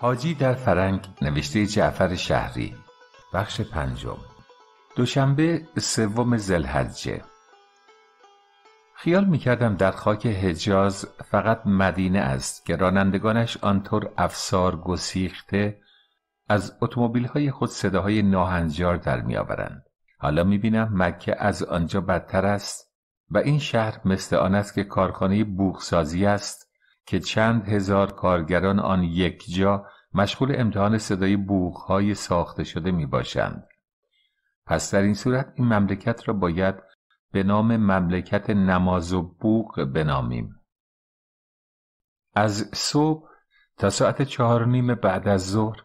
حاجی در فرنگ نوشته جعفر شهری بخش پنجم دوشنبه سوم زلحجه خیال میکردم در خاک حجاز فقط مدینه است که رانندگانش آنطور افسار گسیخته از اتومبیل های خود صداهای ناهنجار در میآورند حالا میبینم مکه از آنجا بدتر است و این شهر مثل آن است که کارخانه بوغسازی است که چند هزار کارگران آن یک جا مشغول امتحان صدای بوخهای ساخته شده می باشند. پس در این صورت این مملکت را باید به نام مملکت نماز و بوغ بنامیم. از صبح تا ساعت چهار نیم بعد از ظهر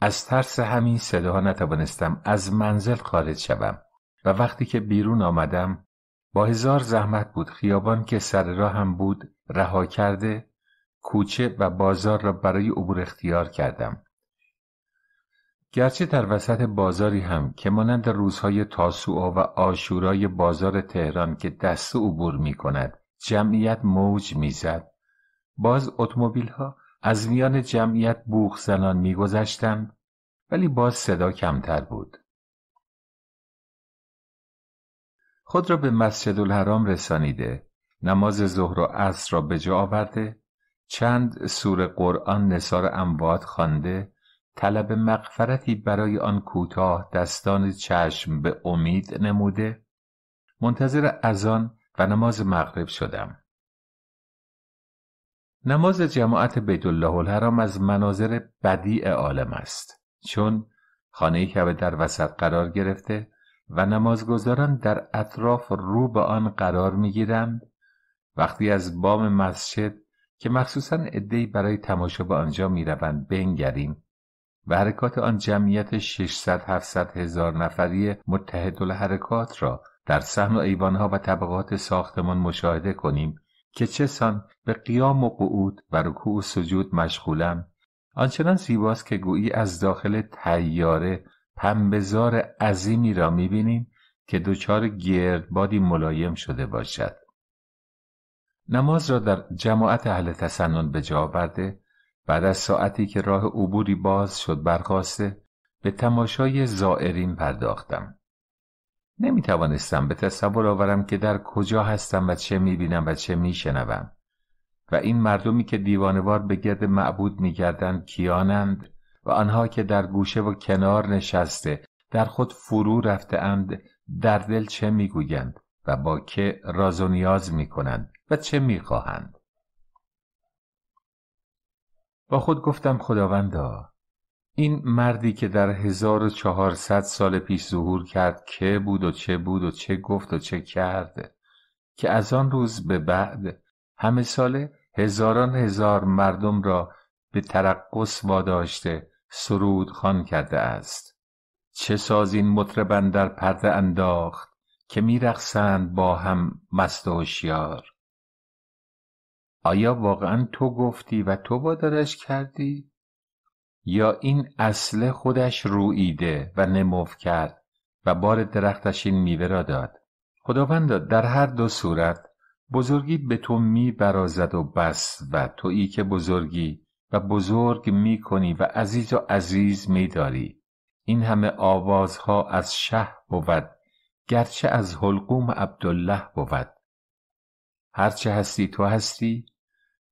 از ترس همین صداها نتوانستم از منزل خارج شوم و وقتی که بیرون آمدم با هزار زحمت بود خیابان که سر راهم بود رها کرده کوچه و بازار را برای عبور اختیار کردم گرچه در وسط بازاری هم که مانند روزهای تاسوعا و آشورای بازار تهران که دست عبور می کند جمعیت موج میزد باز اتومبیل ها از میان جمعیت بوخ زنان میگذشتند ولی باز صدا کمتر بود خود را به مسجد الحرام رسانیده نماز ظهر و عصر را به جا آورده چند سور قرآن نصار اموات خوانده طلب مغفرتی برای آن کوتاه دستان چشم به امید نموده منتظر اذان و نماز مغرب شدم نماز جماعت بیت الله الحرام از مناظر بدیع عالم است چون خانه کعبه در وسط قرار گرفته و نمازگزاران در اطراف رو به آن قرار میگیرند وقتی از بام مسجد که مخصوصا عدهای برای تماشا به آنجا میروند بنگریم و حرکات آن جمعیت 600 700 هزار نفری متحد حرکات را در و ایوانها و طبقات ساختمان مشاهده کنیم که چه به قیام و قعود و رکوع و سجود مشغولم آنچنان زیباست که گویی از داخل تیاره پنبهزار عظیمی را میبینیم که دچار گردبادی ملایم شده باشد نماز را در جماعت اهل تسنن به جا آورده بعد از ساعتی که راه عبوری باز شد برخواسته به تماشای زائرین پرداختم نمی توانستم به تصور آورم که در کجا هستم و چه می بینم و چه می شنوم و این مردمی که دیوانوار به گرد معبود می کیانند و آنها که در گوشه و کنار نشسته در خود فرو رفته اند در دل چه می گویند و با که راز و نیاز می کنند و چه میخواهند با خود گفتم خداوندا این مردی که در 1400 سال پیش ظهور کرد که بود و چه بود و چه گفت و چه کرد که از آن روز به بعد همه ساله هزاران هزار مردم را به ترقص واداشته سرود خان کرده است چه ساز این مطربن در پرده انداخت که میرقصند با هم مست و هوشیار آیا واقعا تو گفتی و تو وادارش کردی؟ یا این اصل خودش رویده و نموف کرد و بار درختش این میوه را داد در هر دو صورت بزرگی به تو می برازد و بس و تویی که بزرگی و بزرگ می کنی و عزیز و عزیز میداری این همه آوازها از شه بود گرچه از حلقوم عبدالله بود هرچه هستی تو هستی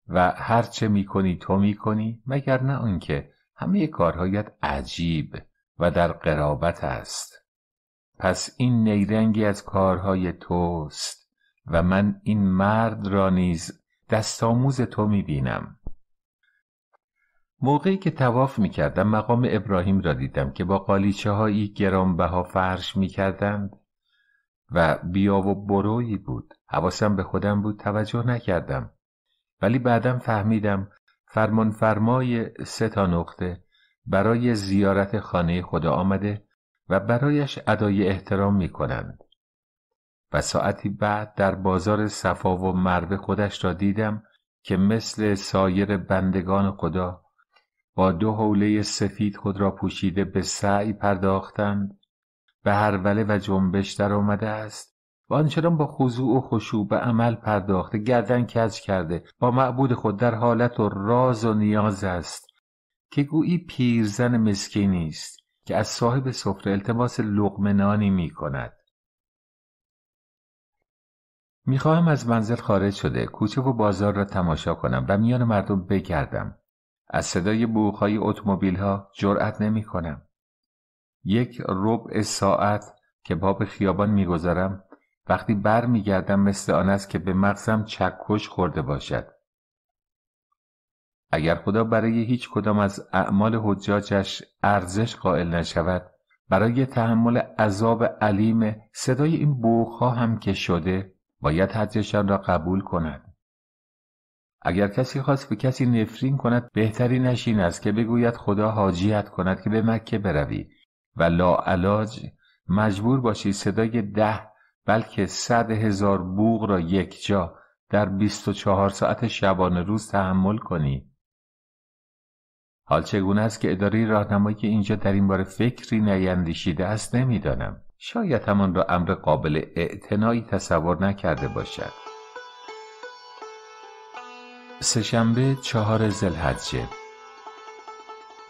و هر چه میکنی تو میکنی مگر نه آنکه همه کارهایت عجیب و در قرابت است پس این نیرنگی از کارهای توست و من این مرد را نیز دستاموز تو میبینم موقعی که تواف میکردم مقام ابراهیم را دیدم که با قالیچه هایی گرانبها فرش میکردند و بیا و برویی بود حواسم به خودم بود توجه نکردم ولی بعدم فهمیدم فرمان فرمای سه تا نقطه برای زیارت خانه خدا آمده و برایش ادای احترام می کنند. و ساعتی بعد در بازار صفا و مروه خودش را دیدم که مثل سایر بندگان خدا با دو حوله سفید خود را پوشیده به سعی پرداختند به هر وله و جنبش در آمده است و آنچنان با خضوع و خشوع به عمل پرداخته گردن کج کرده با معبود خود در حالت و راز و نیاز است که گویی پیرزن مسکینی است که از صاحب سفره التماس لقمنانی می کند میخواهم از منزل خارج شده کوچه و بازار را تماشا کنم و میان مردم بگردم از صدای بوخهای اتومبیل ها جرأت نمی کنم یک ربع ساعت که باب خیابان میگذارم وقتی بر مثل آن است که به مغزم چکش خورده باشد اگر خدا برای هیچ کدام از اعمال حجاجش ارزش قائل نشود برای تحمل عذاب علیم صدای این بوخا هم که شده باید حجشان را قبول کند اگر کسی خواست به کسی نفرین کند بهتری نشین است که بگوید خدا حاجیت کند که به مکه بروی و لاعلاج مجبور باشی صدای ده بلکه صد هزار بوغ را یک جا در 24 ساعت شبانه روز تحمل کنی حال چگونه است که اداره راهنمایی که اینجا در این باره فکری نیندیشیده است نمیدانم شاید همان را امر قابل اعتنایی تصور نکرده باشد سهشنبه چهار زلحجه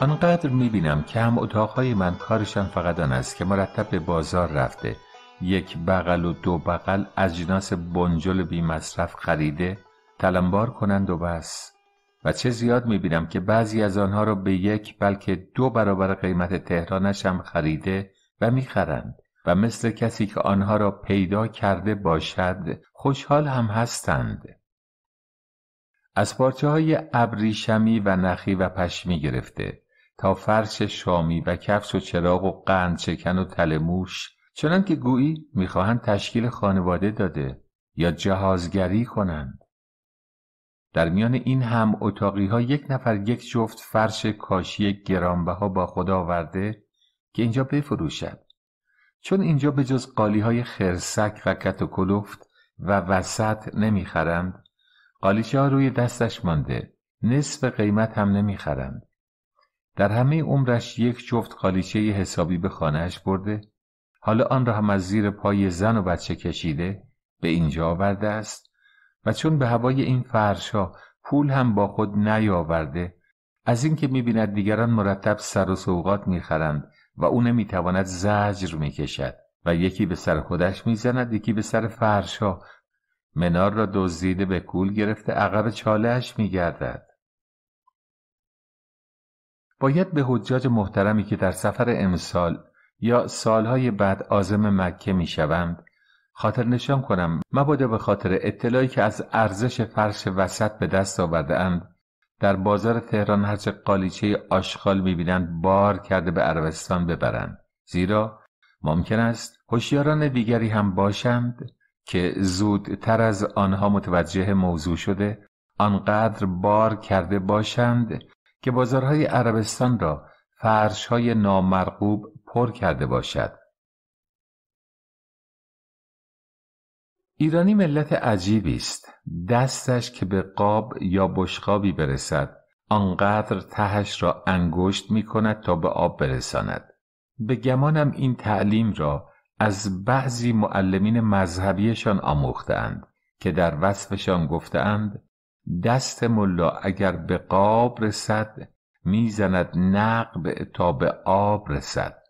آنقدر بینم که هم اتاقهای من کارشان فقط آن است که مرتب به بازار رفته یک بغل و دو بغل از جناس بنجل بی مصرف خریده تلمبار کنند و بس و چه زیاد می بینم که بعضی از آنها را به یک بلکه دو برابر قیمت تهرانش هم خریده و خرند و مثل کسی که آنها را پیدا کرده باشد خوشحال هم هستند از پارچه های ابریشمی و نخی و پشمی گرفته تا فرش شامی و کفش و چراغ و قند چکن و تلموش که گویی میخواهند تشکیل خانواده داده یا جهازگری کنند در میان این هم اتاقی ها یک نفر یک جفت فرش کاشی گرانبها با خدا آورده که اینجا بفروشد چون اینجا به جز قالی های خرسک و کت و و وسط نمیخرند قالیچه ها روی دستش مانده نصف قیمت هم نمیخرند در همه عمرش یک جفت قالیچه حسابی به خانهش برده حالا آن را هم از زیر پای زن و بچه کشیده به اینجا آورده است و چون به هوای این فرشا پول هم با خود نیاورده از اینکه میبیند دیگران مرتب سر و سوقات میخرند و او نمیتواند زجر میکشد و یکی به سر خودش میزند یکی به سر فرشا منار را دزدیده به کول گرفته عقب چالهاش میگردد باید به حجاج محترمی که در سفر امسال یا سالهای بعد آزم مکه می شوند خاطر نشان کنم مبادا به خاطر اطلاعی که از ارزش فرش وسط به دست آورده اند در بازار تهران هرچه قالیچه آشغال میبینند بار کرده به عربستان ببرند زیرا ممکن است هوشیاران دیگری هم باشند که زودتر از آنها متوجه موضوع شده آنقدر بار کرده باشند که بازارهای عربستان را فرشهای نامرغوب پر کرده باشد ایرانی ملت عجیبی است دستش که به قاب یا بشقابی برسد آنقدر تهش را انگشت می کند تا به آب برساند به گمانم این تعلیم را از بعضی معلمین مذهبیشان آموختند که در وصفشان گفتند دست ملا اگر به قاب رسد میزند نقب تا به آب رسد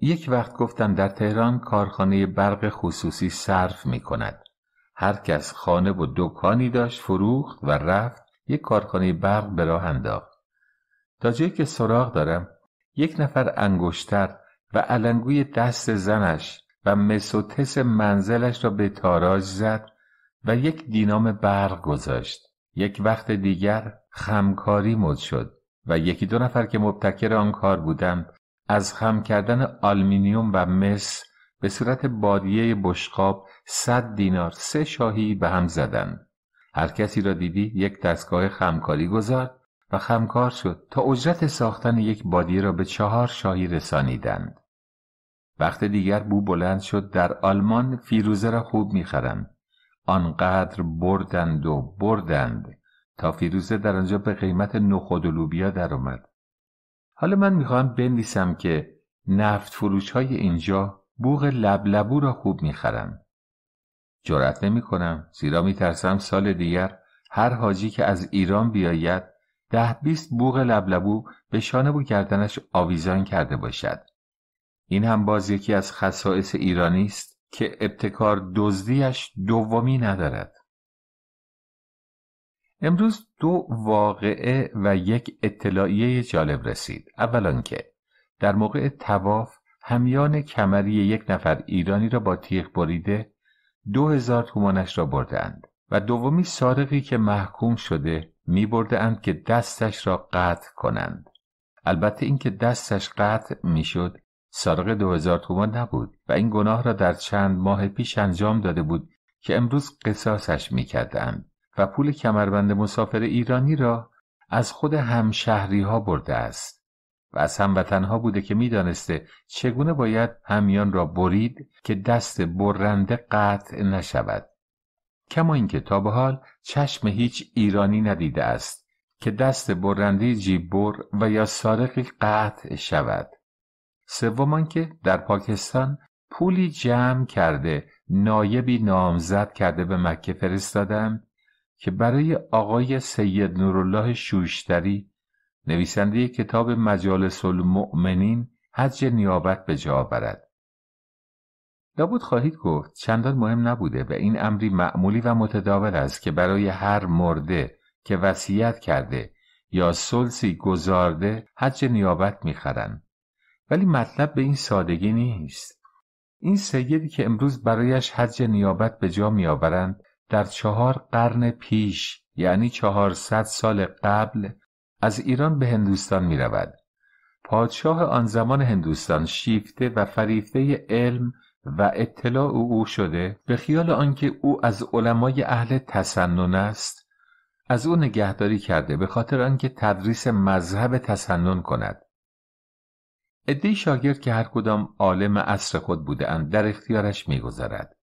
یک وقت گفتم در تهران کارخانه برق خصوصی صرف می کند. هر کس خانه و دکانی داشت فروخت و رفت یک کارخانه برق به راه انداخت. تا جایی که سراغ دارم یک نفر انگشتر و علنگوی دست زنش و مسوتس منزلش را به تاراج زد و یک دینام برق گذاشت. یک وقت دیگر خمکاری مد شد و یکی دو نفر که مبتکر آن کار بودند از خم کردن آلمینیوم و مس به صورت بادیه بشقاب 100 دینار سه شاهی به هم زدند هر کسی را دیدی یک دستگاه خمکاری گذارد و خمکار شد تا اجرت ساختن یک بادیه را به چهار شاهی رسانیدند وقت دیگر بو بلند شد در آلمان فیروزه را خوب میخرند آنقدر بردند و بردند تا فیروزه در آنجا به قیمت نخود و لوبیا درآمد حالا من میخواهم بنویسم که نفت فروش های اینجا بوغ لبلبو را خوب میخرند جرأت نمی کنم زیرا میترسم سال دیگر هر حاجی که از ایران بیاید ده بیست بوغ لبلبو به شانه و گردنش آویزان کرده باشد. این هم باز یکی از خصائص ایرانی است که ابتکار دزدیش دومی ندارد. امروز دو واقعه و یک اطلاعیه جالب رسید اولا که در موقع تواف همیان کمری یک نفر ایرانی را با تیغ بریده دو هزار تومانش را بردند و دومی سارقی که محکوم شده می که دستش را قطع کنند البته اینکه دستش قطع میشد سارق دو هزار تومان نبود و این گناه را در چند ماه پیش انجام داده بود که امروز قصاصش کردند و پول کمربند مسافر ایرانی را از خود همشهری ها برده است و از هموطنها بوده که میدانسته چگونه باید همیان را برید که دست برنده قطع نشود کما اینکه تا به حال چشم هیچ ایرانی ندیده است که دست برنده جیببر و یا سارقی قطع شود سوم که در پاکستان پولی جمع کرده نایبی نامزد کرده به مکه فرستادم که برای آقای سید نورالله شوشتری نویسنده کتاب مجالس المؤمنین حج نیابت به جا آورد لابد خواهید گفت چندان مهم نبوده و این امری معمولی و متداول است که برای هر مرده که وصیت کرده یا سلسی گذارده حج نیابت میخرند ولی مطلب به این سادگی نیست این سیدی که امروز برایش حج نیابت به جا میآورند در چهار قرن پیش یعنی چهارصد سال قبل از ایران به هندوستان می رود. پادشاه آن زمان هندوستان شیفته و فریفته علم و اطلاع او شده به خیال آنکه او از علمای اهل تسنن است از او نگهداری کرده به خاطر آنکه تدریس مذهب تسنن کند عدهای شاگرد که هر کدام عالم عصر خود بودهاند در اختیارش میگذارد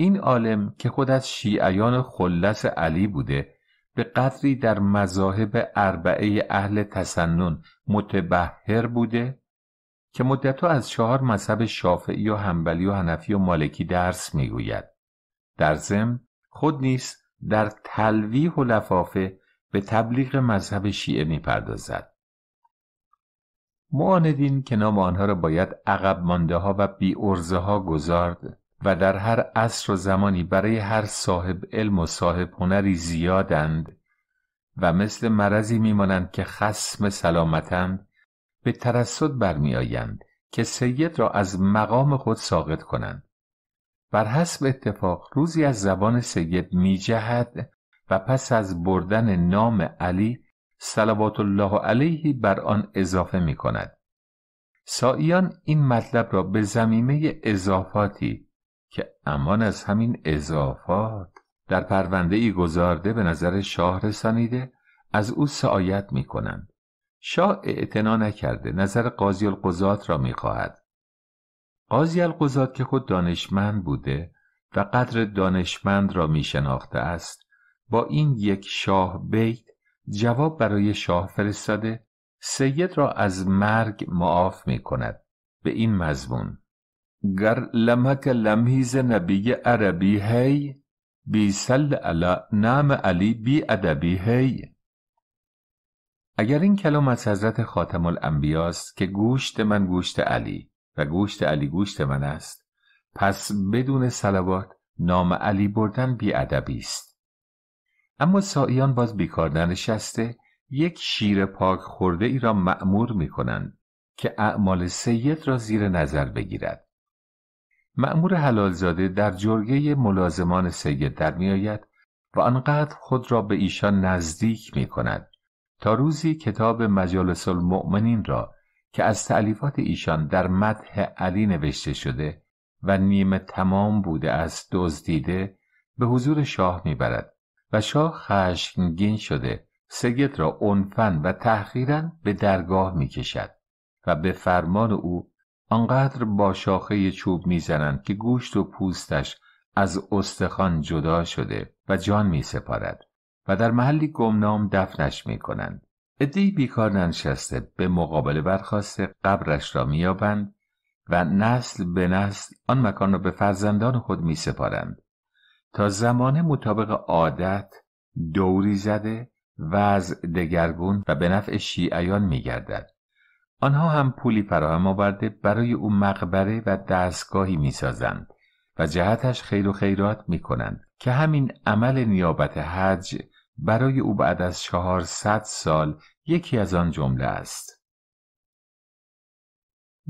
این عالم که خود از شیعیان خلص علی بوده به قدری در مذاهب اربعه اهل تسنن متبهر بوده که مدتها از چهار مذهب شافعی و هنبلی و هنفی و مالکی درس میگوید در ضمن خود نیست در تلویح و لفافه به تبلیغ مذهب شیعه میپردازد معاندین که نام آنها را باید عقب مانده ها و بی ارزه ها گذارد و در هر عصر و زمانی برای هر صاحب علم و صاحب هنری زیادند و مثل مرضی میمانند که خسم سلامتند به ترصد برمیآیند که سید را از مقام خود ساقط کنند بر حسب اتفاق روزی از زبان سید میجهد و پس از بردن نام علی صلوات الله علیه بر آن اضافه می کند سائیان این مطلب را به زمینه اضافاتی که امان از همین اضافات در پرونده ای گذارده به نظر شاه رسانیده از او سعایت می کنند. شاه اعتنا نکرده نظر قاضی القضات را می خواهد. قاضی القضات که خود دانشمند بوده و قدر دانشمند را می شناخته است با این یک شاه بیت جواب برای شاه فرستاده سید را از مرگ معاف می کند به این مضمون گر لمک نبی عربی هی بی سل نام علی بی ادبی هی اگر این کلام از حضرت خاتم الانبیاست که گوشت من گوشت علی و گوشت علی گوشت من است پس بدون سلوات نام علی بردن بی ادبی است اما سائیان باز بیکار ننشسته یک شیر پاک خورده ای را مأمور می کنند که اعمال سید را زیر نظر بگیرد معمور حلالزاده در جرگه ملازمان سید در میآید و آنقدر خود را به ایشان نزدیک می کند تا روزی کتاب مجالس المؤمنین را که از تعلیفات ایشان در مدح علی نوشته شده و نیمه تمام بوده از دزدیده به حضور شاه میبرد و شاه خشمگین شده سید را عنفا و تحقیرا به درگاه کشد و به فرمان او آنقدر با شاخه چوب میزنند که گوشت و پوستش از استخوان جدا شده و جان می سپارد و در محلی گمنام دفنش می کنند. ادهی بیکار ننشسته به مقابله برخواست قبرش را مییابند و نسل به نسل آن مکان را به فرزندان خود می سپارند تا زمانه مطابق عادت دوری زده از دگرگون و به نفع شیعیان می گردد آنها هم پولی فراهم آورده برای او مقبره و دستگاهی میسازند و جهتش خیر و خیرات کنند که همین عمل نیابت حج برای او بعد از چهارصد سال یکی از آن جمله است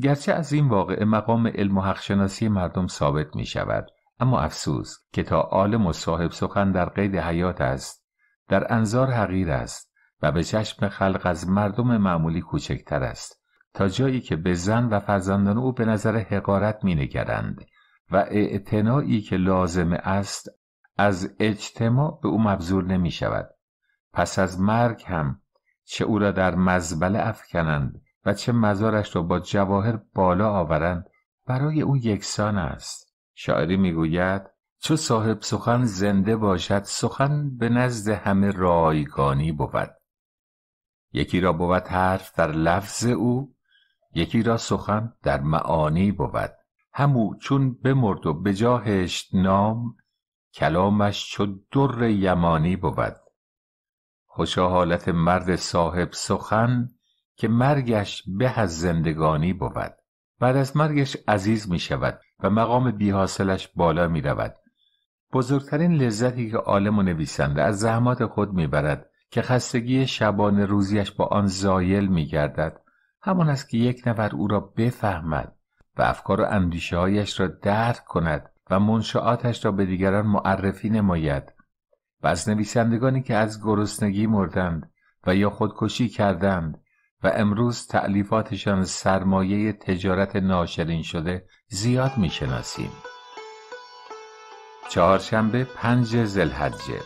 گرچه از این واقعه مقام علم و حقشناسی مردم ثابت می شود اما افسوس که تا عالم و صاحب سخن در قید حیات است در انظار حقیر است و به چشم خلق از مردم معمولی کوچکتر است تا جایی که به زن و فرزندان او به نظر حقارت می نگرند و اعتنایی که لازم است از اجتماع به او مبذول نمی شود پس از مرگ هم چه او را در مزبله افکنند و چه مزارش را با جواهر بالا آورند برای او یکسان است شاعری گوید چو صاحب سخن زنده باشد سخن به نزد همه رایگانی بود یکی را بود حرف در لفظ او یکی را سخن در معانی بود همو چون بمرد و به جاهشت نام کلامش چو در یمانی بود خوشا حالت مرد صاحب سخن که مرگش به از زندگانی بود بعد از مرگش عزیز می شود و مقام بیحاصلش بالا می رود بزرگترین لذتی که عالم و نویسنده از زحمات خود می برد که خستگی شبان روزیش با آن زایل می گردد همان است که یک نفر او را بفهمد و افکار و اندیشه هایش را درک کند و منشعاتش را به دیگران معرفی نماید و از نویسندگانی که از گرسنگی مردند و یا خودکشی کردند و امروز تعلیفاتشان سرمایه تجارت ناشرین شده زیاد میشناسیم چهارشنبه پنج زلحجه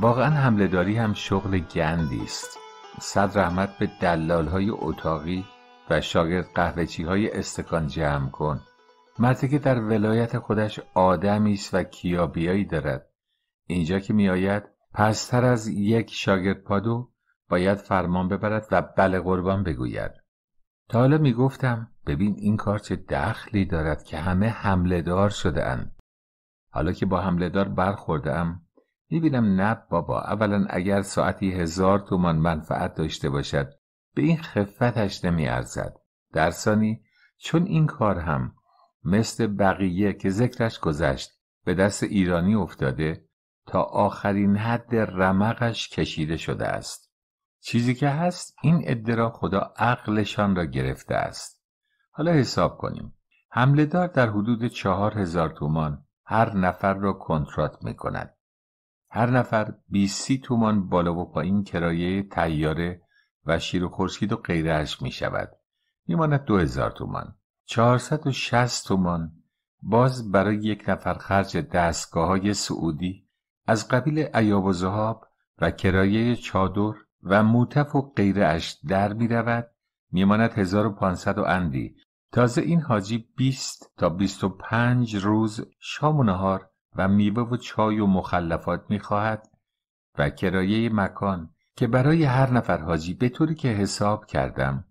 واقعا داری هم شغل گندی است صد رحمت به دلال های اتاقی و شاگرد قهوچی های استکان جمع کن مرده که در ولایت خودش آدمی است و کیابیایی دارد اینجا که میآید پستر از یک شاگرد پادو باید فرمان ببرد و بله قربان بگوید تا حالا گفتم ببین این کار چه دخلی دارد که همه حمله دار شده حالا که با حمله دار برخورده میبینم نه بابا اولا اگر ساعتی هزار تومان منفعت داشته باشد به این خفتش نمیارزد در ثانی چون این کار هم مثل بقیه که ذکرش گذشت به دست ایرانی افتاده تا آخرین حد رمقش کشیده شده است چیزی که هست این ادرا خدا عقلشان را گرفته است حالا حساب کنیم حمله دار در حدود چهار هزار تومان هر نفر را کنترات می هر نفر 20 تومان بالا و پایین کرایه تیاره و شیر و خورشید و غیرش می شود میماند 2000 تومان 460 تومان باز برای یک نفر خرج دستگاه های سعودی از قبیل عیاب و زهاب و کرایه چادر و موتف و اش در می رود میماند 1500 و اندی تازه این حاجی 20 تا 25 روز شام و نهار و میوه و چای و مخلفات میخواهد و کرایه مکان که برای هر نفر حاجی به طوری که حساب کردم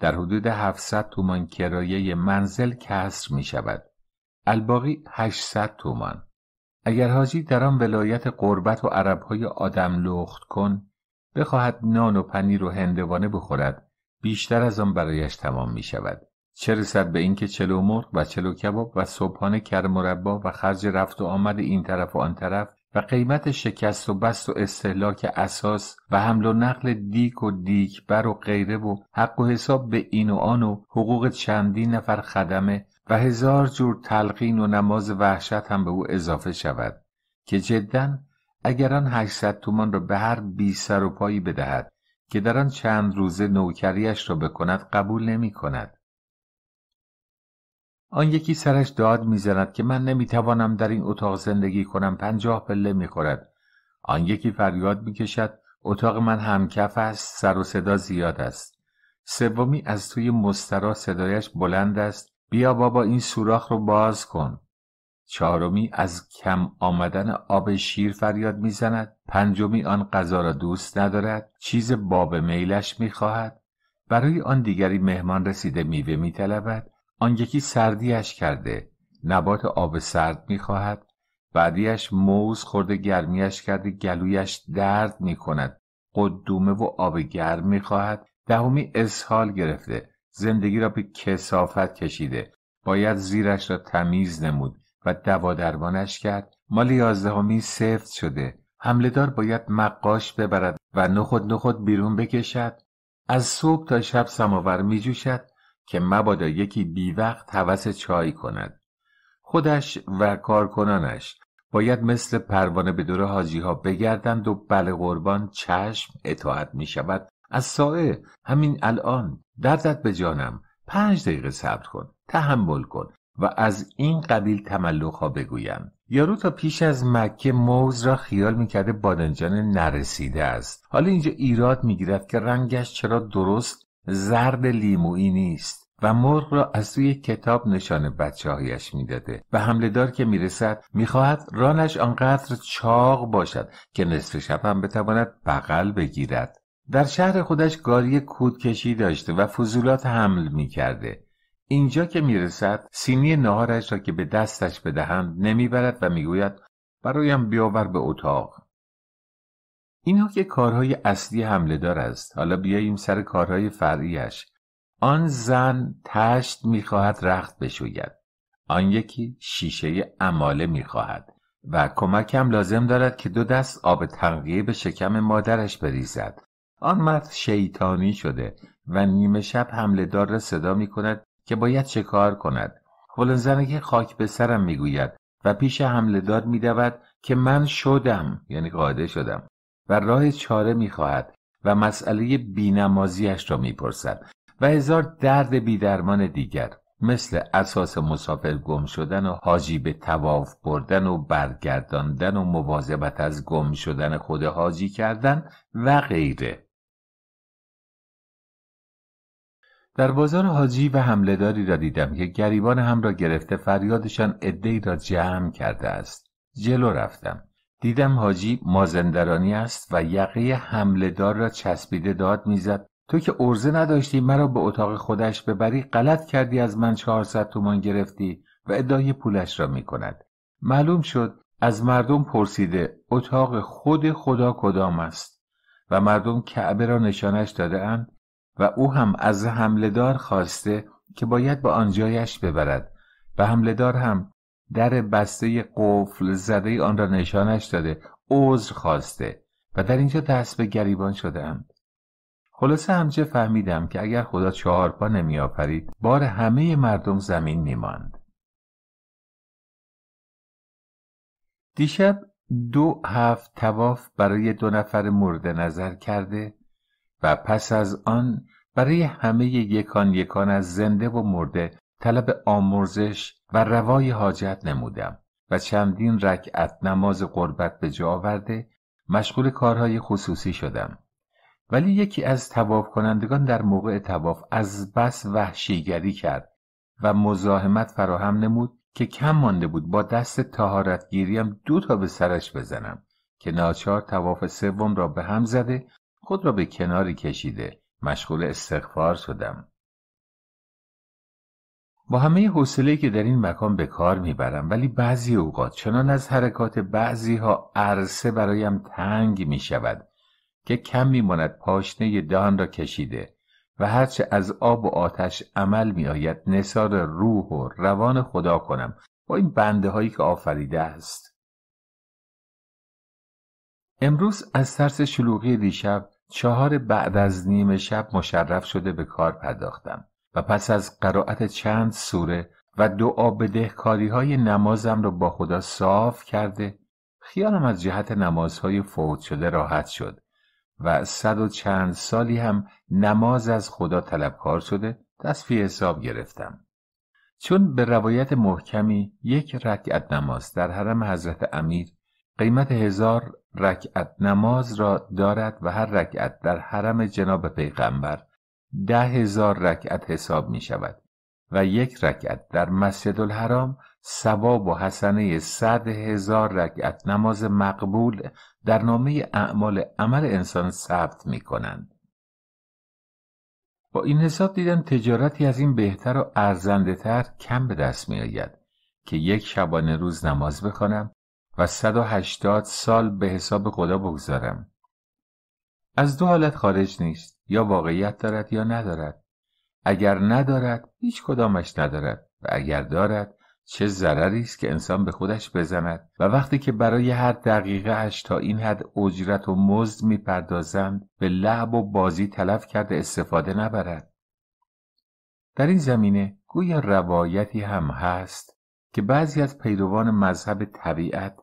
در حدود 700 تومان کرایه منزل کسر می شود. الباقی 800 تومان. اگر حاجی در آن ولایت قربت و عربهای آدم لخت کن بخواهد نان و پنیر و هندوانه بخورد بیشتر از آن برایش تمام می شود. چه رسد به اینکه چلو مرغ و چلو کباب و صبحانه کرمربا و خرج رفت و آمد این طرف و آن طرف و قیمت شکست و بست و استهلاک اساس و حمل و نقل دیک و دیک بر و غیره و حق و حساب به این و آن و حقوق چندین نفر خدمه و هزار جور تلقین و نماز وحشت هم به او اضافه شود که جدا اگر آن 800 تومان را به هر بی سر و پایی بدهد که در آن چند روزه نوکریش را بکند قبول نمی کند آن یکی سرش داد میزند که من نمیتوانم در این اتاق زندگی کنم پنجاه پله میخورد آن یکی فریاد میکشد اتاق من همکف است سر و صدا زیاد است سومی از توی مسترا صدایش بلند است بیا بابا این سوراخ رو باز کن چهارمی از کم آمدن آب شیر فریاد میزند پنجمی آن غذا را دوست ندارد چیز باب میلش میخواهد برای آن دیگری مهمان رسیده میوه میطلبد آن یکی سردیش کرده نبات آب سرد میخواهد بعدیش موز خورده گرمیش کرده گلویش درد میکند قدومه و آب گرم میخواهد دهمی اسهال گرفته زندگی را به کسافت کشیده باید زیرش را تمیز نمود و دوا درمانش کرد مال یازدهمی سفت شده حملهدار باید مقاش ببرد و نخود نخود بیرون بکشد از صبح تا شب سماور میجوشد که مبادا یکی بیوقت حوث چای کند خودش و کارکنانش باید مثل پروانه به دور حاجی ها بگردند و بله قربان چشم اطاعت می شود از ساعه همین الان دردت به جانم پنج دقیقه صبر کن تحمل کن و از این قبیل تملق ها بگویم یارو تا پیش از مکه موز را خیال میکرده بادنجان نرسیده است حالا اینجا ایراد میگیرد که رنگش چرا درست زرد لیمویی نیست و مرغ را از روی کتاب نشان بچههایش میداده و دار که میرسد میخواهد رانش آنقدر چاق باشد که نصف شب هم بتواند بغل بگیرد در شهر خودش گاری کودکشی داشته و فضولات حمل میکرده اینجا که میرسد سینی نهارش را که به دستش بدهند نمیبرد و میگوید برایم بیاور به اتاق اینها که کارهای اصلی حمله دار است حالا بیاییم سر کارهای فرعیش آن زن تشت میخواهد رخت بشوید آن یکی شیشه اماله میخواهد و کمکم لازم دارد که دو دست آب تنقیه به شکم مادرش بریزد آن مرد شیطانی شده و نیمه شب حمله دار را صدا می کند که باید چه کار کند که خاک به سرم میگوید و پیش حمله دار می که من شدم یعنی قاعده شدم و راه چاره خواهد و مسئله بینمازیش را میپرسد و هزار درد بیدرمان دیگر مثل اساس مسافر گم شدن و حاجی به تواف بردن و برگرداندن و مواظبت از گم شدن خود حاجی کردن و غیره در بازار حاجی و حملهداری را دیدم که گریبان هم را گرفته فریادشان ادهی را جمع کرده است جلو رفتم دیدم حاجی مازندرانی است و یقه حملهدار را چسبیده داد میزد تو که ارزه نداشتی مرا به اتاق خودش ببری غلط کردی از من چهارصد تومان گرفتی و ادای پولش را میکند معلوم شد از مردم پرسیده اتاق خود خدا کدام است و مردم کعبه را نشانش داده اند و او هم از حملهدار خواسته که باید به با آنجایش ببرد و حملهدار هم در بسته قفل زده آن را نشانش داده عذر خواسته و در اینجا دست به گریبان شدم خلاصه همچه فهمیدم که اگر خدا چهار پا نمی آفرید بار همه مردم زمین می ماند. دیشب دو هفت تواف برای دو نفر مورد نظر کرده و پس از آن برای همه یکان یکان از زنده و مرده طلب آمرزش و روای حاجت نمودم و چندین رکعت نماز قربت به جا آورده مشغول کارهای خصوصی شدم ولی یکی از تواف کنندگان در موقع تواف از بس وحشیگری کرد و مزاحمت فراهم نمود که کم مانده بود با دست گیریم دو تا به سرش بزنم که ناچار تواف سوم را به هم زده خود را به کناری کشیده مشغول استغفار شدم با همه حوصله‌ای که در این مکان به کار میبرم ولی بعضی اوقات چنان از حرکات بعضی ها عرصه برایم تنگ می شود که کم ماند پاشنه دان را کشیده و هرچه از آب و آتش عمل می آید روح و روان خدا کنم با این بنده هایی که آفریده است امروز از ترس شلوغی دیشب چهار بعد از نیم شب مشرف شده به کار پرداختم و پس از قرائت چند سوره و دعا دهکاری های نمازم را با خدا صاف کرده خیالم از جهت نمازهای فوت شده راحت شد و صد و چند سالی هم نماز از خدا طلبکار شده تصفیه حساب گرفتم چون به روایت محکمی یک رکعت نماز در حرم حضرت امیر قیمت هزار رکعت نماز را دارد و هر رکعت در حرم جناب پیغمبر ده هزار رکعت حساب می شود و یک رکعت در مسجد الحرام سواب و حسنه صد هزار رکعت نماز مقبول در نامه اعمال عمل انسان ثبت می کنند. با این حساب دیدم تجارتی از این بهتر و ارزنده تر کم به دست می آید که یک شبانه روز نماز بخوانم و 180 سال به حساب خدا بگذارم. از دو حالت خارج نیست. یا واقعیت دارد یا ندارد اگر ندارد هیچ کدامش ندارد و اگر دارد چه ضرری است که انسان به خودش بزند و وقتی که برای هر دقیقه اش تا این حد اجرت و مزد میپردازند به لعب و بازی تلف کرده استفاده نبرد در این زمینه گویا روایتی هم هست که بعضی از پیروان مذهب طبیعت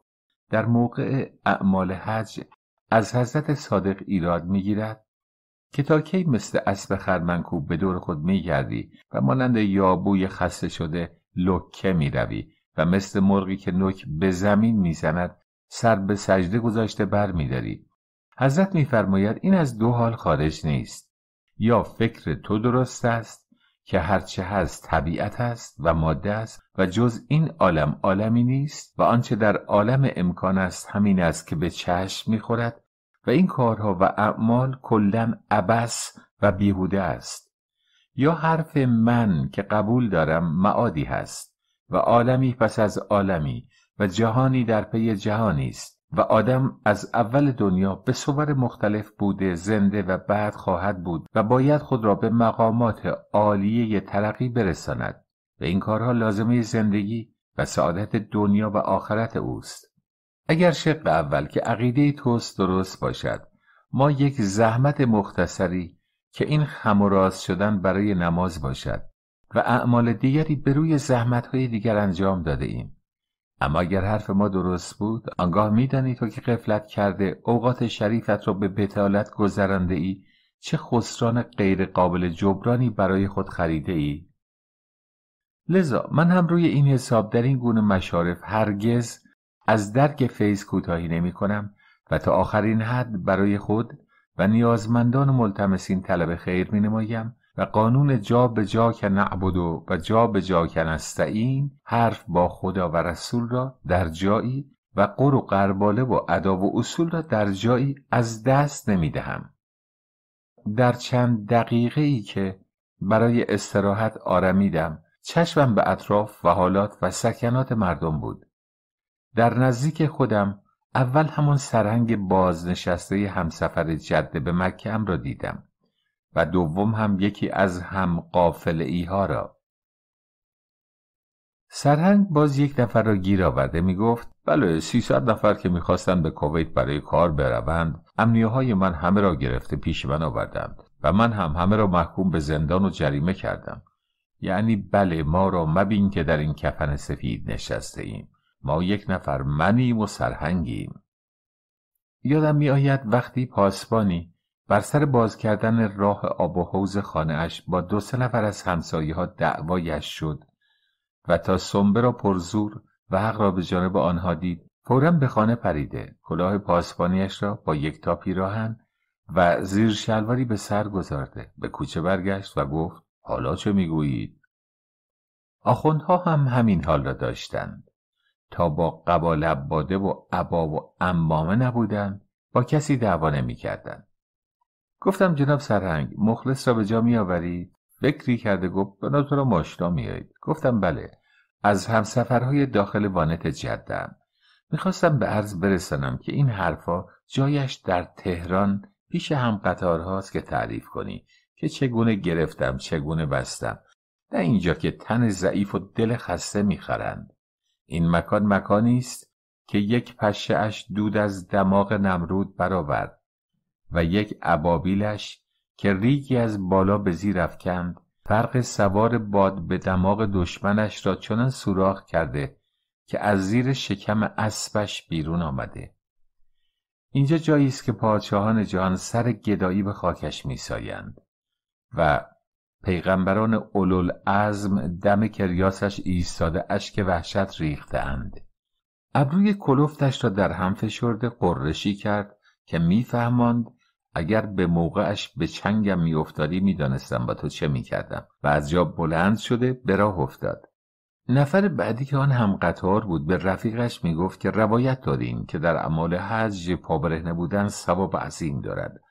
در موقع اعمال حج از حضرت صادق ایراد میگیرد که تا کی مثل اسب خرمنکوب به دور خود میگردی و مانند یابوی خسته شده لکه میروی و مثل مرغی که نک به زمین میزند سر به سجده گذاشته بر میداری حضرت میفرماید این از دو حال خارج نیست یا فکر تو درست است که هرچه هست طبیعت است و ماده است و جز این عالم عالمی نیست و آنچه در عالم امکان است همین است که به چشم میخورد و این کارها و اعمال کلا عبس و بیهوده است یا حرف من که قبول دارم معادی هست و عالمی پس از عالمی و جهانی در پی جهانی است و آدم از اول دنیا به صور مختلف بوده زنده و بعد خواهد بود و باید خود را به مقامات عالیه ترقی برساند و این کارها لازمه زندگی و سعادت دنیا و آخرت اوست اگر شق اول که عقیده توست درست باشد ما یک زحمت مختصری که این خم شدن برای نماز باشد و اعمال دیگری به روی زحمتهای دیگر انجام داده ایم اما اگر حرف ما درست بود آنگاه میدانی تو که قفلت کرده اوقات شریفت را به بتالت گذرنده ای چه خسران غیر قابل جبرانی برای خود خریده ای لذا من هم روی این حساب در این گونه مشارف هرگز از درک فیض کوتاهی نمی کنم و تا آخرین حد برای خود و نیازمندان و ملتمسین طلب خیر می نمایم و قانون جا به جا که نعبد و جا به جا که نستعین حرف با خدا و رسول را در جایی و قر و قرباله و اداب و اصول را در جایی از دست نمی دهم. در چند دقیقه ای که برای استراحت آرمیدم چشمم به اطراف و حالات و سکنات مردم بود در نزدیک خودم اول همان سرهنگ بازنشسته همسفر جده به مکه ام را دیدم و دوم هم یکی از هم قافل ها را سرهنگ باز یک نفر را گیر آورده می گفت بله سیصد نفر که میخواستند به کویت برای کار بروند امنیه های من همه را گرفته پیش من آوردند و من هم همه را محکوم به زندان و جریمه کردم یعنی بله ما را مبین که در این کفن سفید نشسته ایم ما یک نفر منیم و سرهنگیم یادم می آید وقتی پاسبانی بر سر باز کردن راه آب و حوز خانه اش با دو سه نفر از همسایه ها دعوایش شد و تا سنبه را پرزور و حق را به جانب آنها دید فورا به خانه پریده کلاه پاسبانیش را با یک تا پیراهن و زیر شلواری به سر گذارده به کوچه برگشت و گفت حالا چه میگویید آخوندها هم همین حال را داشتند تا با قبال عباده و عبا و امامه نبودن با کسی دعوا نمیکردند گفتم جناب سرهنگ مخلص را به جا آوری؟ فکری کرده گفت به تو را ماشنا میایید گفتم بله از همسفرهای داخل وانت جدم میخواستم به عرض برسانم که این حرفا جایش در تهران پیش هم قطارهاست که تعریف کنی که چگونه گرفتم چگونه بستم نه اینجا که تن ضعیف و دل خسته میخرند این مکان مکانی است که یک پشه اش دود از دماغ نمرود برآورد و یک ابابیلش که ریگی از بالا به زیر افکند فرق سوار باد به دماغ دشمنش را چنان سوراخ کرده که از زیر شکم اسبش بیرون آمده اینجا جایی است که پادشاهان جهان سر گدایی به خاکش میسایند و پیغمبران اولوالعزم دم کریاسش ایستاده اشک وحشت ریختند ابروی کلوفتش را در هم فشرده قررشی کرد که میفهماند اگر به موقعش به چنگم میافتادی میدانستم با تو چه میکردم و از جا بلند شده به راه افتاد نفر بعدی که آن هم قطار بود به رفیقش میگفت که روایت داریم که در اعمال حج پابرهنه بودن ثواب عظیم دارد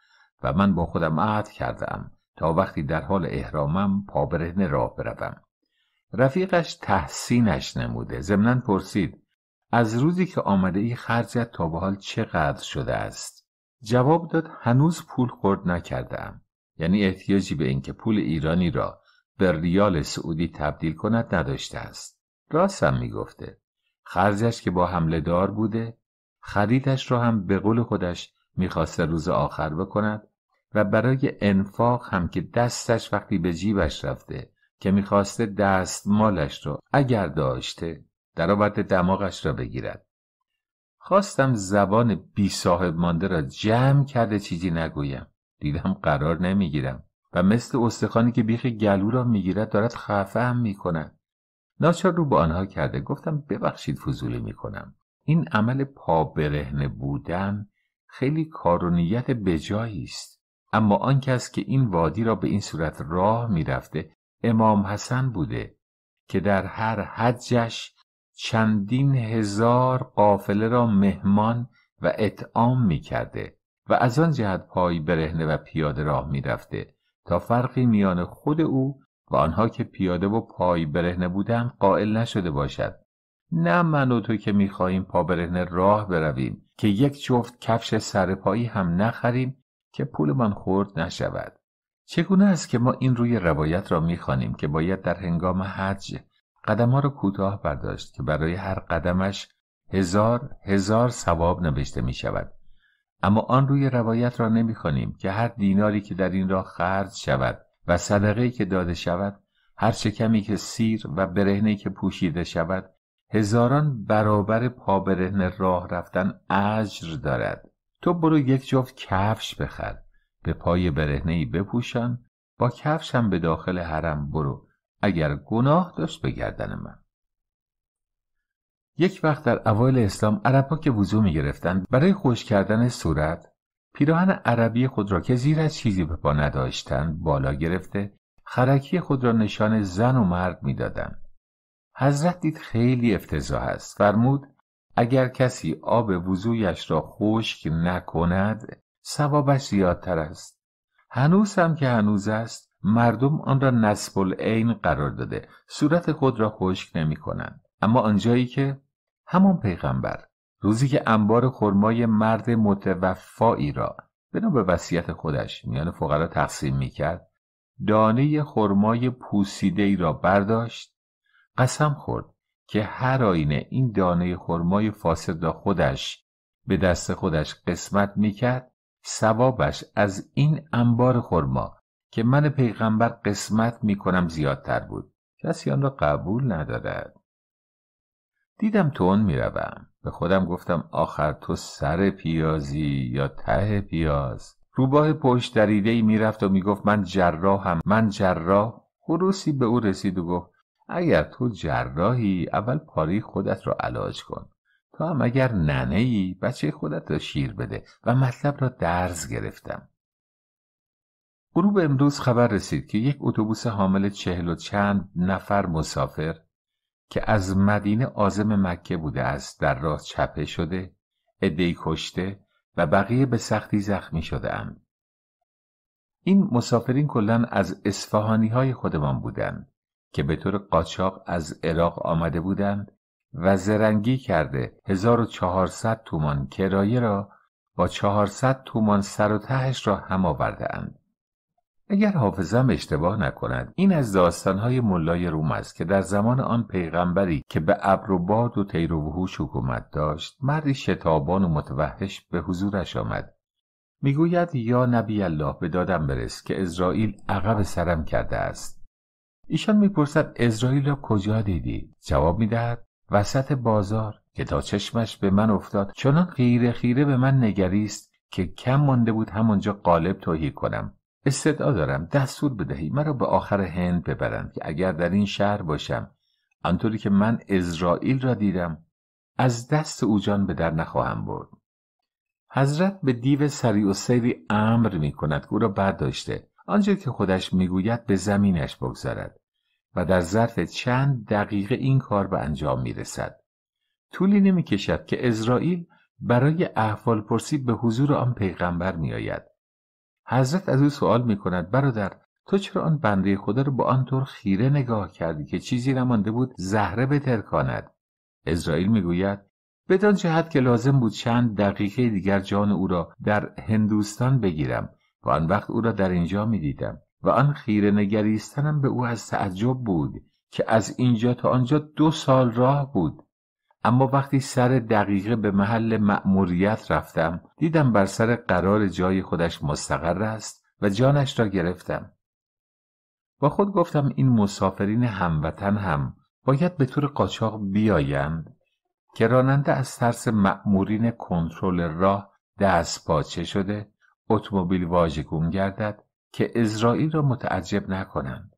و من با خودم عهد کردم تا وقتی در حال احرامم پابرهنه راه بروم رفیقش تحسینش نموده زمنان پرسید از روزی که آمده ای خرجت تا به حال چقدر شده است جواب داد هنوز پول خورد نکردم یعنی احتیاجی به اینکه پول ایرانی را به ریال سعودی تبدیل کند نداشته است راستم میگفته خرجش که با حمله دار بوده خریدش را هم به قول خودش میخواسته روز آخر بکند و برای انفاق هم که دستش وقتی به جیبش رفته که میخواسته دستمالش رو اگر داشته درآورد دماغش را بگیرد خواستم زبان بی صاحب مانده را جمع کرده چیزی نگویم دیدم قرار نمیگیرم و مثل استخانی که بیخ گلو را میگیرد دارد خفه هم میکند ناچار رو به آنها کرده گفتم ببخشید فضولی میکنم این عمل پا برهنه بودن خیلی کارونیت و نیت است اما آن کس که این وادی را به این صورت راه رفته امام حسن بوده که در هر حجش چندین هزار قافله را مهمان و اطعام کرده و از آن جهت پای برهنه و پیاده راه رفته تا فرقی میان خود او و آنها که پیاده و پای برهنه بودند قائل نشده باشد نه من و تو که میخواهیم پا برهنه راه برویم که یک جفت کفش سرپایی هم نخریم که من خورد نشود چگونه است که ما این روی روایت را میخوانیم که باید در هنگام حج قدم ها را کوتاه برداشت که برای هر قدمش هزار هزار ثواب نوشته می شود اما آن روی روایت را نمیخوانیم که هر دیناری که در این راه خرج شود و صدقه که داده شود هر شکمی که سیر و برهنه که پوشیده شود هزاران برابر پابرهن راه رفتن اجر دارد تو برو یک جفت کفش بخر به پای برهنه ای بپوشان با کفشم به داخل حرم برو اگر گناه داشت به گردن من یک وقت در اوایل اسلام عربا که وضو می گرفتند برای خوش کردن صورت پیراهن عربی خود را که زیر از چیزی به پا نداشتند بالا گرفته خرکی خود را نشان زن و مرد میدادند حضرت دید خیلی افتضاح است فرمود اگر کسی آب وضویش را خشک نکند ثوابش زیادتر است هنوز هم که هنوز است مردم آن را نصب العین قرار داده صورت خود را خشک نمی کنند اما آنجایی که همان پیغمبر روزی که انبار خرمای مرد متوفایی را بنا به وصیت خودش میان فقرا تقسیم می کرد دانه خرمای پوسیده ای را برداشت قسم خورد که هر آینه این دانه خرمای فاسد را خودش به دست خودش قسمت میکرد سوابش از این انبار خرما که من پیغمبر قسمت میکنم زیادتر بود کسی آن را قبول ندارد دیدم تون میروم به خودم گفتم آخر تو سر پیازی یا ته پیاز روباه پشت دریده ای میرفت و میگفت من جراحم من جراح خروسی به او رسید و گفت اگر تو جراحی اول پاری خودت را علاج کن تا هم اگر ننه ای بچه خودت را شیر بده و مطلب را درز گرفتم غروب امروز خبر رسید که یک اتوبوس حامل چهل و چند نفر مسافر که از مدینه آزم مکه بوده است در راه چپه شده عدهای کشته و بقیه به سختی زخمی شده اند این مسافرین کلا از اصفهانی های خودمان بودند که به طور قاچاق از عراق آمده بودند و زرنگی کرده 1400 تومان کرایه را با 400 تومان سر و تهش را هم آورده اگر حافظم اشتباه نکند این از داستانهای ملای روم است که در زمان آن پیغمبری که به ابر و باد و طیر و وحوش حکومت داشت مردی شتابان و متوحش به حضورش آمد میگوید یا نبی الله به دادم برس که اسرائیل عقب سرم کرده است ایشان میپرسد اسرائیل را کجا دیدی جواب میدهد وسط بازار که تا چشمش به من افتاد چنان خیره خیره به من نگریست که کم مانده بود همانجا قالب توهی کنم استدعا دارم دستور بدهی مرا به آخر هند ببرند که اگر در این شهر باشم آنطوری که من اسرائیل را دیدم از دست او جان به در نخواهم برد حضرت به دیو سری و سری امر می کند که او را برداشته آنجا که خودش میگوید به زمینش بگذارد و در ظرف چند دقیقه این کار به انجام می رسد. طولی نمی کشد که اسرائیل برای احوال پرسی به حضور آن پیغمبر می آید. حضرت از او سوال می کند برادر تو چرا آن بنده خدا را با آن طور خیره نگاه کردی که چیزی نمانده بود زهره بترکاند اسرائیل گوید بدان جهت که لازم بود چند دقیقه دیگر جان او را در هندوستان بگیرم و آن وقت او را در اینجا میدیدم و آن خیره نگریستنم به او از تعجب بود که از اینجا تا آنجا دو سال راه بود اما وقتی سر دقیقه به محل مأموریت رفتم دیدم بر سر قرار جای خودش مستقر است و جانش را گرفتم با خود گفتم این مسافرین هموطن هم باید به طور قاچاق بیایند که راننده از ترس مأمورین کنترل راه دست پاچه شده اتومبیل واژگون گردد که اسرائیل را متعجب نکنند.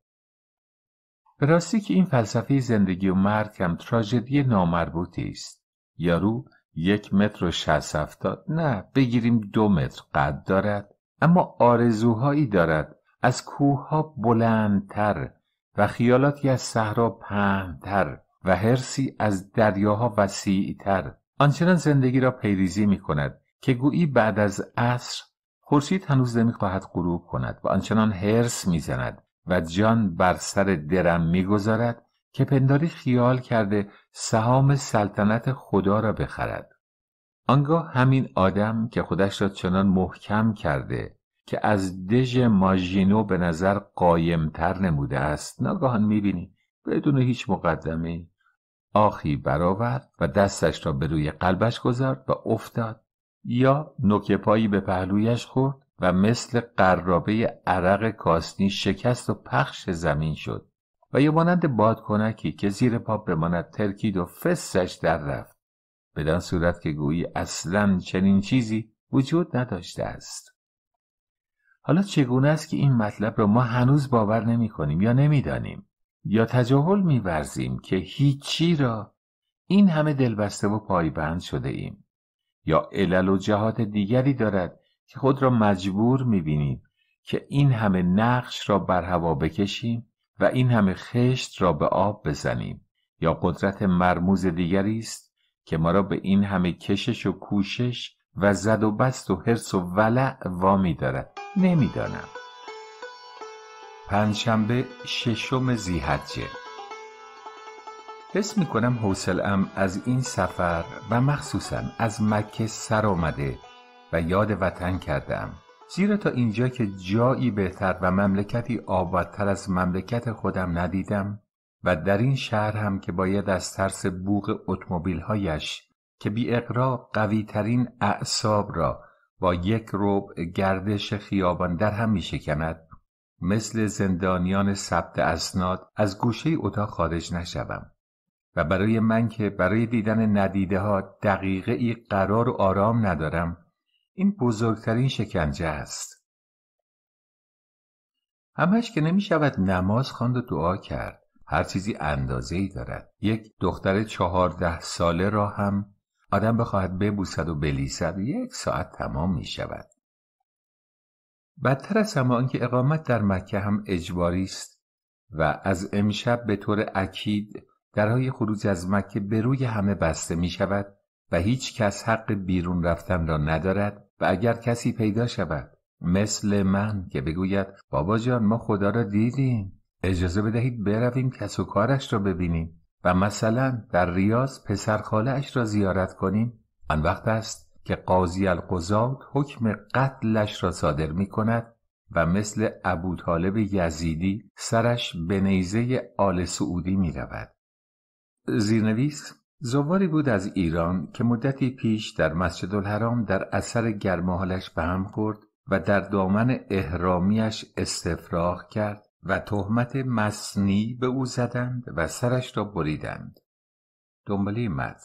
به که این فلسفه زندگی و مرگ هم تراژدی نامربوطی است. یارو یک متر و شست هفتاد نه بگیریم دو متر قد دارد اما آرزوهایی دارد از کوه بلندتر و خیالاتی از صحرا پهنتر و هرسی از دریاها وسیعتر آنچنان زندگی را پیریزی می کند که گویی بعد از عصر خورشید هنوز نمیخواهد غروب کند و آنچنان هرس میزند و جان بر سر درم میگذارد که پنداری خیال کرده سهام سلطنت خدا را بخرد آنگاه همین آدم که خودش را چنان محکم کرده که از دژ ماژینو به نظر قایمتر نموده است ناگهان میبینی بدون هیچ مقدمه آخی برآورد و دستش را به روی قلبش گذارد و افتاد یا نوکپایی پایی به پهلویش خورد و مثل قرابه عرق کاسنی شکست و پخش زمین شد و یا مانند بادکنکی که زیر پا بماند ترکید و فسش در رفت بدان صورت که گویی اصلا چنین چیزی وجود نداشته است حالا چگونه است که این مطلب را ما هنوز باور نمی کنیم یا دانیم یا تجاهل ورزیم که هیچی را این همه دلبسته و پایبند شده ایم یا علل و جهات دیگری دارد که خود را مجبور میبینیم که این همه نقش را بر هوا بکشیم و این همه خشت را به آب بزنیم یا قدرت مرموز دیگری است که ما را به این همه کشش و کوشش و زد و بست و حرس و ولع وامی دارد نمیدانم پنجشنبه ششم زیحجه حس می کنم حوصلم از این سفر و مخصوصا از مکه سر آمده و یاد وطن کردم زیرا تا اینجا که جایی بهتر و مملکتی آبادتر از مملکت خودم ندیدم و در این شهر هم که باید از ترس بوغ اتومبیل هایش که بی اقراب قوی ترین اعصاب را با یک ربع گردش خیابان در هم می شکند مثل زندانیان ثبت اسناد از گوشه اتاق خارج نشوم و برای من که برای دیدن ندیده ها دقیقه ای قرار و آرام ندارم این بزرگترین شکنجه است همش که نمی شود نماز خواند و دعا کرد هر چیزی اندازه ای دارد یک دختر چهارده ساله را هم آدم بخواهد ببوسد و بلیسد یک ساعت تمام می شود بدتر از همه آنکه اقامت در مکه هم اجباری است و از امشب به طور اکید درهای خروج از مکه به روی همه بسته می شود و هیچ کس حق بیرون رفتن را ندارد و اگر کسی پیدا شود مثل من که بگوید بابا جان ما خدا را دیدیم اجازه بدهید برویم کس و کارش را ببینیم و مثلا در ریاض خاله اش را زیارت کنیم آن وقت است که قاضی القضاد حکم قتلش را صادر می کند و مثل ابو طالب یزیدی سرش به نیزه آل سعودی می رود زیرنویس زواری بود از ایران که مدتی پیش در مسجد الحرام در اثر گرماهالش به هم خورد و در دامن احرامیش استفراغ کرد و تهمت مصنی به او زدند و سرش را بریدند دنبالی مد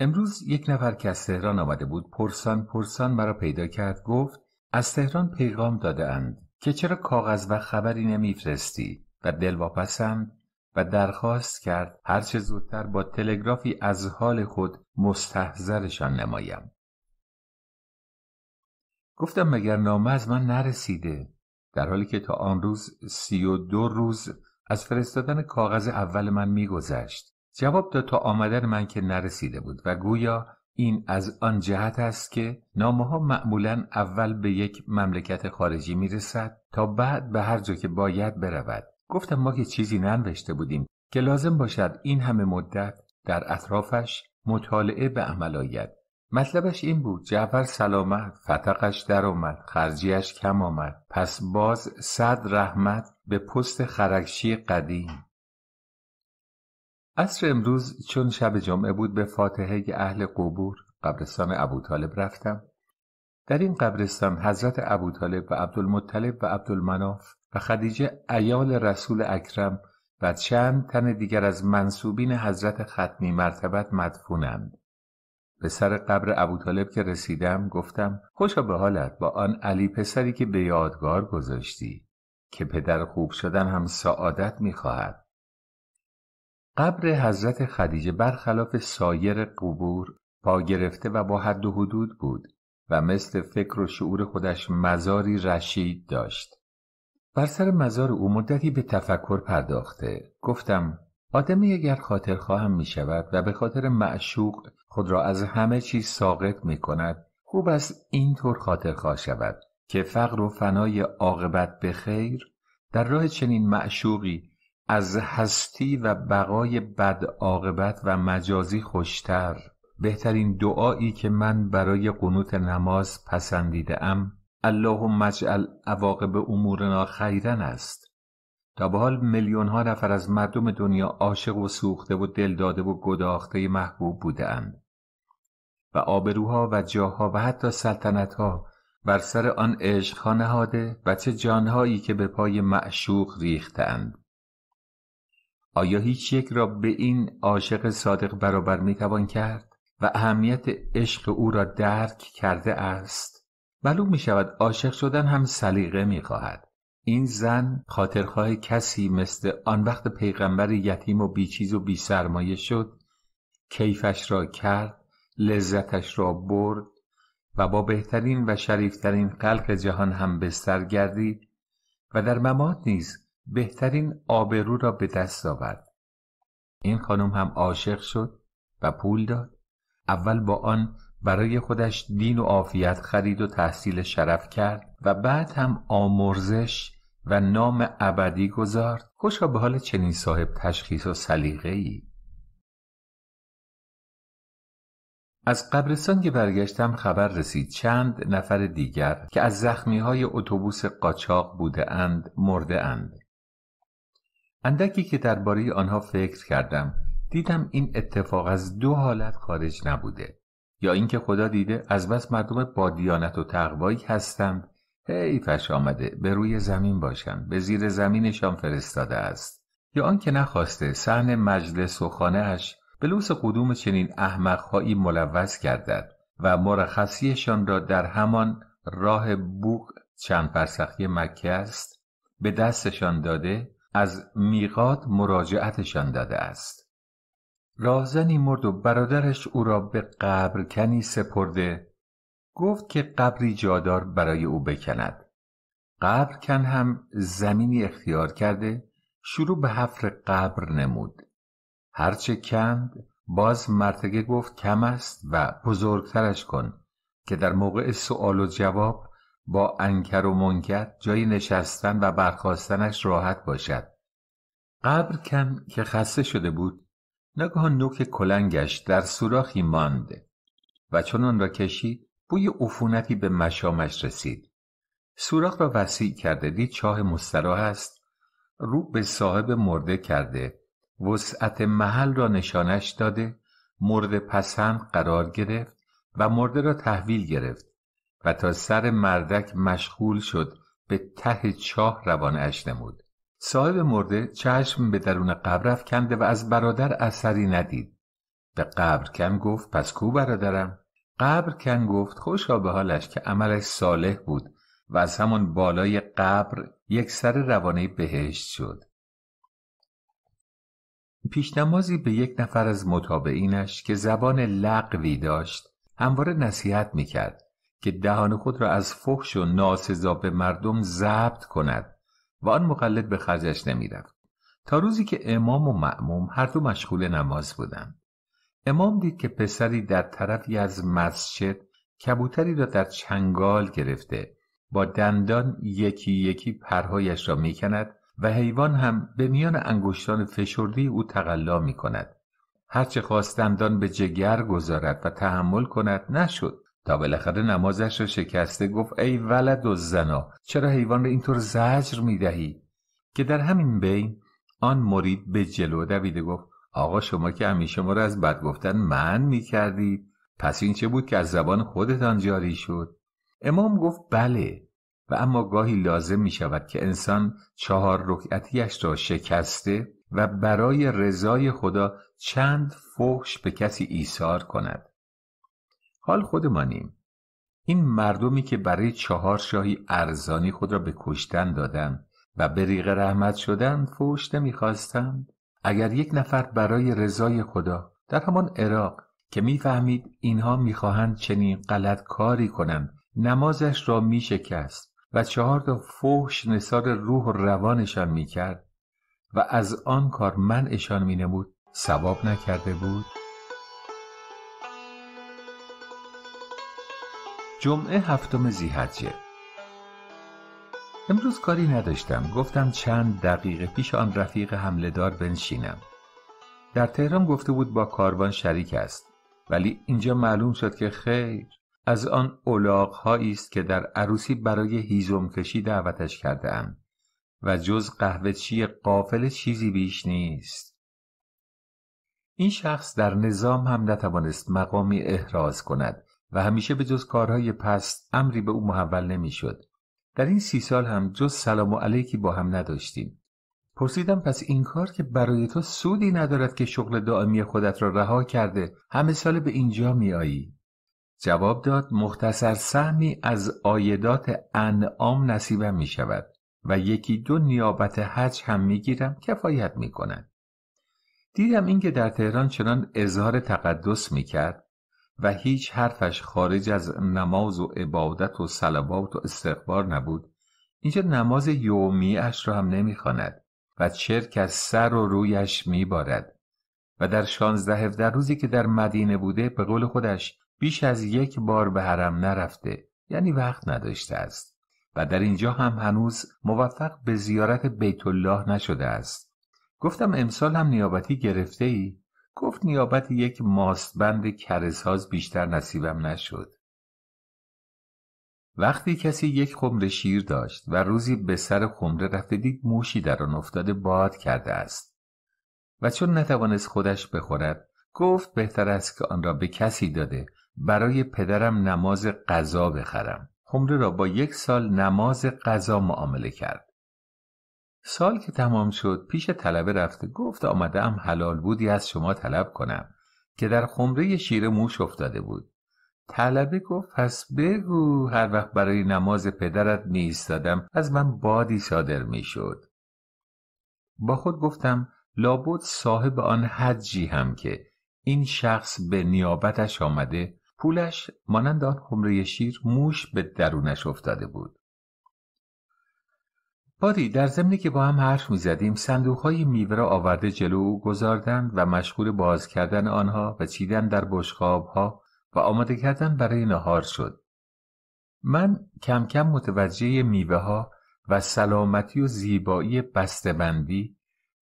امروز یک نفر که از تهران آمده بود پرسان پرسان مرا پیدا کرد گفت از تهران پیغام دادهاند که چرا کاغذ و خبری نمیفرستی و دلواپسند و درخواست کرد هرچه زودتر با تلگرافی از حال خود مستحضرشان نمایم گفتم مگر نامه از من نرسیده در حالی که تا آن روز سی و دو روز از فرستادن کاغذ اول من میگذشت جواب داد تا آمدن من که نرسیده بود و گویا این از آن جهت است که نامه ها معمولا اول به یک مملکت خارجی می تا بعد به هر جا که باید برود گفتم ما که چیزی ننوشته بودیم که لازم باشد این همه مدت در اطرافش مطالعه به عمل آید مطلبش این بود جعفر سلامت فتقش آمد خرجیش کم آمد پس باز صد رحمت به پست خرکشی قدیم عصر امروز چون شب جمعه بود به فاتحه اهل قبور قبرستان ابوطالب رفتم در این قبرستان حضرت ابوطالب و عبدالمطلب و عبدالمناف و خدیجه ایال رسول اکرم و چند تن دیگر از منصوبین حضرت ختمی مرتبت مدفونند به سر قبر ابوطالب که رسیدم گفتم خوشا به حالت با آن علی پسری که به یادگار گذاشتی که پدر خوب شدن هم سعادت میخواهد قبر حضرت خدیجه برخلاف سایر قبور با گرفته و با حد و حدود بود و مثل فکر و شعور خودش مزاری رشید داشت بر سر مزار او مدتی به تفکر پرداخته گفتم آدمی اگر خاطر خواهم می شود و به خاطر معشوق خود را از همه چیز ساقط می کند خوب است اینطور خاطر خواه شود که فقر و فنای عاقبت به خیر در راه چنین معشوقی از هستی و بقای بد عاقبت و مجازی خوشتر بهترین دعایی که من برای قنوت نماز پسندیده ام اللهم اجعل عواقب امورنا خیرن است تا به حال میلیون ها نفر از مردم دنیا عاشق و سوخته و دل داده و گداخته محبوب بودند و آبروها و جاها و حتی سلطنتها بر سر آن عشقها نهاده و چه جانهایی که به پای معشوق ریختند آیا هیچ یک را به این عاشق صادق برابر میتوان کرد و اهمیت عشق او را درک کرده است معلوم می شود عاشق شدن هم سلیقه می خواهد. این زن خاطرخواه کسی مثل آن وقت پیغمبر یتیم و بیچیز و بی سرمایه شد کیفش را کرد لذتش را برد و با بهترین و شریفترین خلق جهان هم بستر گردید و در ممات نیز بهترین آبرو را به دست آورد این خانم هم عاشق شد و پول داد اول با آن برای خودش دین و عافیت خرید و تحصیل شرف کرد و بعد هم آمرزش و نام ابدی گذارد خوشا به حال چنین صاحب تشخیص و سلیقه ای از قبرستان که برگشتم خبر رسید چند نفر دیگر که از زخمی های اتوبوس قاچاق بوده اند مرده اند. اندکی که درباره آنها فکر کردم دیدم این اتفاق از دو حالت خارج نبوده یا اینکه خدا دیده از بس مردم با دیانت و تقوایی هستند فش آمده به روی زمین باشند به زیر زمینشان فرستاده است یا آنکه نخواسته صحن مجلس و خانهاش به لوس قدوم چنین احمقهایی ملوث گردد و مرخصیشان را در همان راه بوق چند فرسخی مکه است به دستشان داده از میقات مراجعتشان داده است راهزنی مرد و برادرش او را به قبرکنی سپرده گفت که قبری جادار برای او بکند قبرکن هم زمینی اختیار کرده شروع به حفر قبر نمود هرچه کند باز مرتگه گفت کم است و بزرگترش کن که در موقع سوال و جواب با انکر و منکر جای نشستن و برخواستنش راحت باشد قبر کن که خسته شده بود نگاه نوک کلنگش در سوراخی ماند و چون آن را کشید بوی عفونتی به مشامش رسید سوراخ را وسیع کرده دید چاه مستراح است رو به صاحب مرده کرده وسعت محل را نشانش داده مرد پسند قرار گرفت و مرده را تحویل گرفت و تا سر مردک مشغول شد به ته چاه روانش نمود صاحب مرده چشم به درون قبر افکنده و از برادر اثری ندید به قبر کن گفت پس کو برادرم قبر کن گفت خوشا به حالش که عملش صالح بود و از همان بالای قبر یک سر روانه بهشت شد پیشنمازی به یک نفر از متابعینش که زبان لغوی داشت همواره نصیحت میکرد که دهان خود را از فحش و ناسزا به مردم ضبط کند و آن مقلد به خرجش رفت. تا روزی که امام و معموم هر دو مشغول نماز بودند امام دید که پسری در طرفی از مسجد کبوتری را در چنگال گرفته با دندان یکی یکی پرهایش را میکند و حیوان هم به میان انگشتان فشردی او تقلا می کند هرچه خواست دندان به جگر گذارد و تحمل کند نشد تا بالاخره نمازش را شکسته گفت ای ولد و زنا چرا حیوان را اینطور زجر می دهی؟ که در همین بین آن مرید به جلو دویده گفت آقا شما که همیشه ما را از بد گفتن من می کردی؟ پس این چه بود که از زبان خودتان جاری شد؟ امام گفت بله و اما گاهی لازم می شود که انسان چهار رکعتیش را شکسته و برای رضای خدا چند فحش به کسی ایثار کند حال خودمانیم این مردمی که برای چهار شاهی ارزانی خود را به کشتن دادند و به رحمت شدند فوش نمیخواستند اگر یک نفر برای رضای خدا در همان عراق که میفهمید اینها میخواهند چنین غلط کاری کنند نمازش را میشکست و چهار تا فوش روح و روانشان میکرد و از آن کار منعشان مینمود ثواب نکرده بود جمعه هفتم زیحجه امروز کاری نداشتم گفتم چند دقیقه پیش آن رفیق حمله دار بنشینم در تهران گفته بود با کاروان شریک است ولی اینجا معلوم شد که خیر از آن اولاغ است که در عروسی برای هیزم کشی دعوتش کرده ام و جز قهوه قافل چیزی بیش نیست این شخص در نظام هم نتوانست مقامی احراز کند و همیشه به جز کارهای پست امری به او محول نمیشد. در این سی سال هم جز سلام و علیکی با هم نداشتیم. پرسیدم پس این کار که برای تو سودی ندارد که شغل دائمی خودت را رها کرده همه سال به اینجا میایی جواب داد مختصر سهمی از آیدات انعام نصیبم می شود و یکی دو نیابت حج هم می گیرم کفایت می کند. دیدم اینکه در تهران چنان اظهار تقدس می کرد و هیچ حرفش خارج از نماز و عبادت و صلوات و استقبار نبود اینجا نماز یومیش را هم نمیخواند و چرک از سر و رویش میبارد و در شانزده در روزی که در مدینه بوده به قول خودش بیش از یک بار به حرم نرفته یعنی وقت نداشته است و در اینجا هم هنوز موفق به زیارت بیت الله نشده است گفتم امسال هم نیابتی گرفته ای؟ گفت نیابت یک بند کرساز بیشتر نصیبم نشد وقتی کسی یک خمره شیر داشت و روزی به سر خمره رفته دید موشی در آن افتاده باد کرده است و چون نتوانست خودش بخورد گفت بهتر است که آن را به کسی داده برای پدرم نماز قضا بخرم خمره را با یک سال نماز قضا معامله کرد سال که تمام شد پیش طلبه رفته گفت آمده هم حلال بودی از شما طلب کنم که در خمره شیر موش افتاده بود طلبه گفت پس بگو هر وقت برای نماز پدرت می از من بادی صادر می شد با خود گفتم لابد صاحب آن حجی هم که این شخص به نیابتش آمده پولش مانند آن خمره شیر موش به درونش افتاده بود هادی در زمینی که با هم حرف می زدیم صندوق های میوه را آورده جلو گذاردند و مشغول باز کردن آنها و چیدن در بشقاب ها و آماده کردن برای نهار شد. من کم کم متوجه میوه ها و سلامتی و زیبایی بسته‌بندی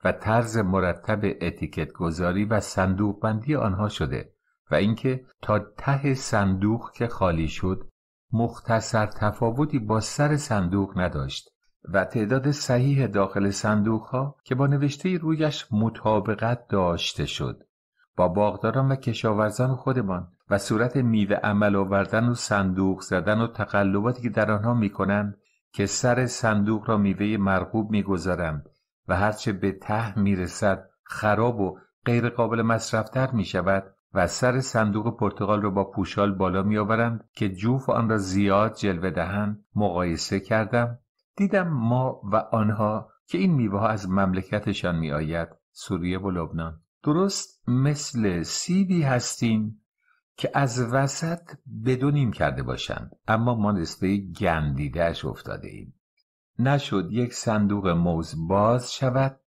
و طرز مرتب اتیکت گذاری و صندوق بندی آنها شده و اینکه تا ته صندوق که خالی شد مختصر تفاوتی با سر صندوق نداشت و تعداد صحیح داخل صندوق ها که با نوشته رویش مطابقت داشته شد با باغداران و کشاورزان خودمان و صورت میوه عمل آوردن و صندوق زدن و تقلباتی که در آنها میکنند که سر صندوق را میوه مرغوب میگذارند و هرچه به ته میرسد خراب و غیر قابل مصرفتر می شود و سر صندوق پرتغال را با پوشال بالا می آورند که جوف آن را زیاد جلوه دهند مقایسه کردم دیدم ما و آنها که این میوه از مملکتشان می آید سوریه و لبنان درست مثل سیبی هستیم که از وسط بدونیم کرده باشند اما ما نصفه گندیدهش افتاده ایم نشد یک صندوق موز باز شود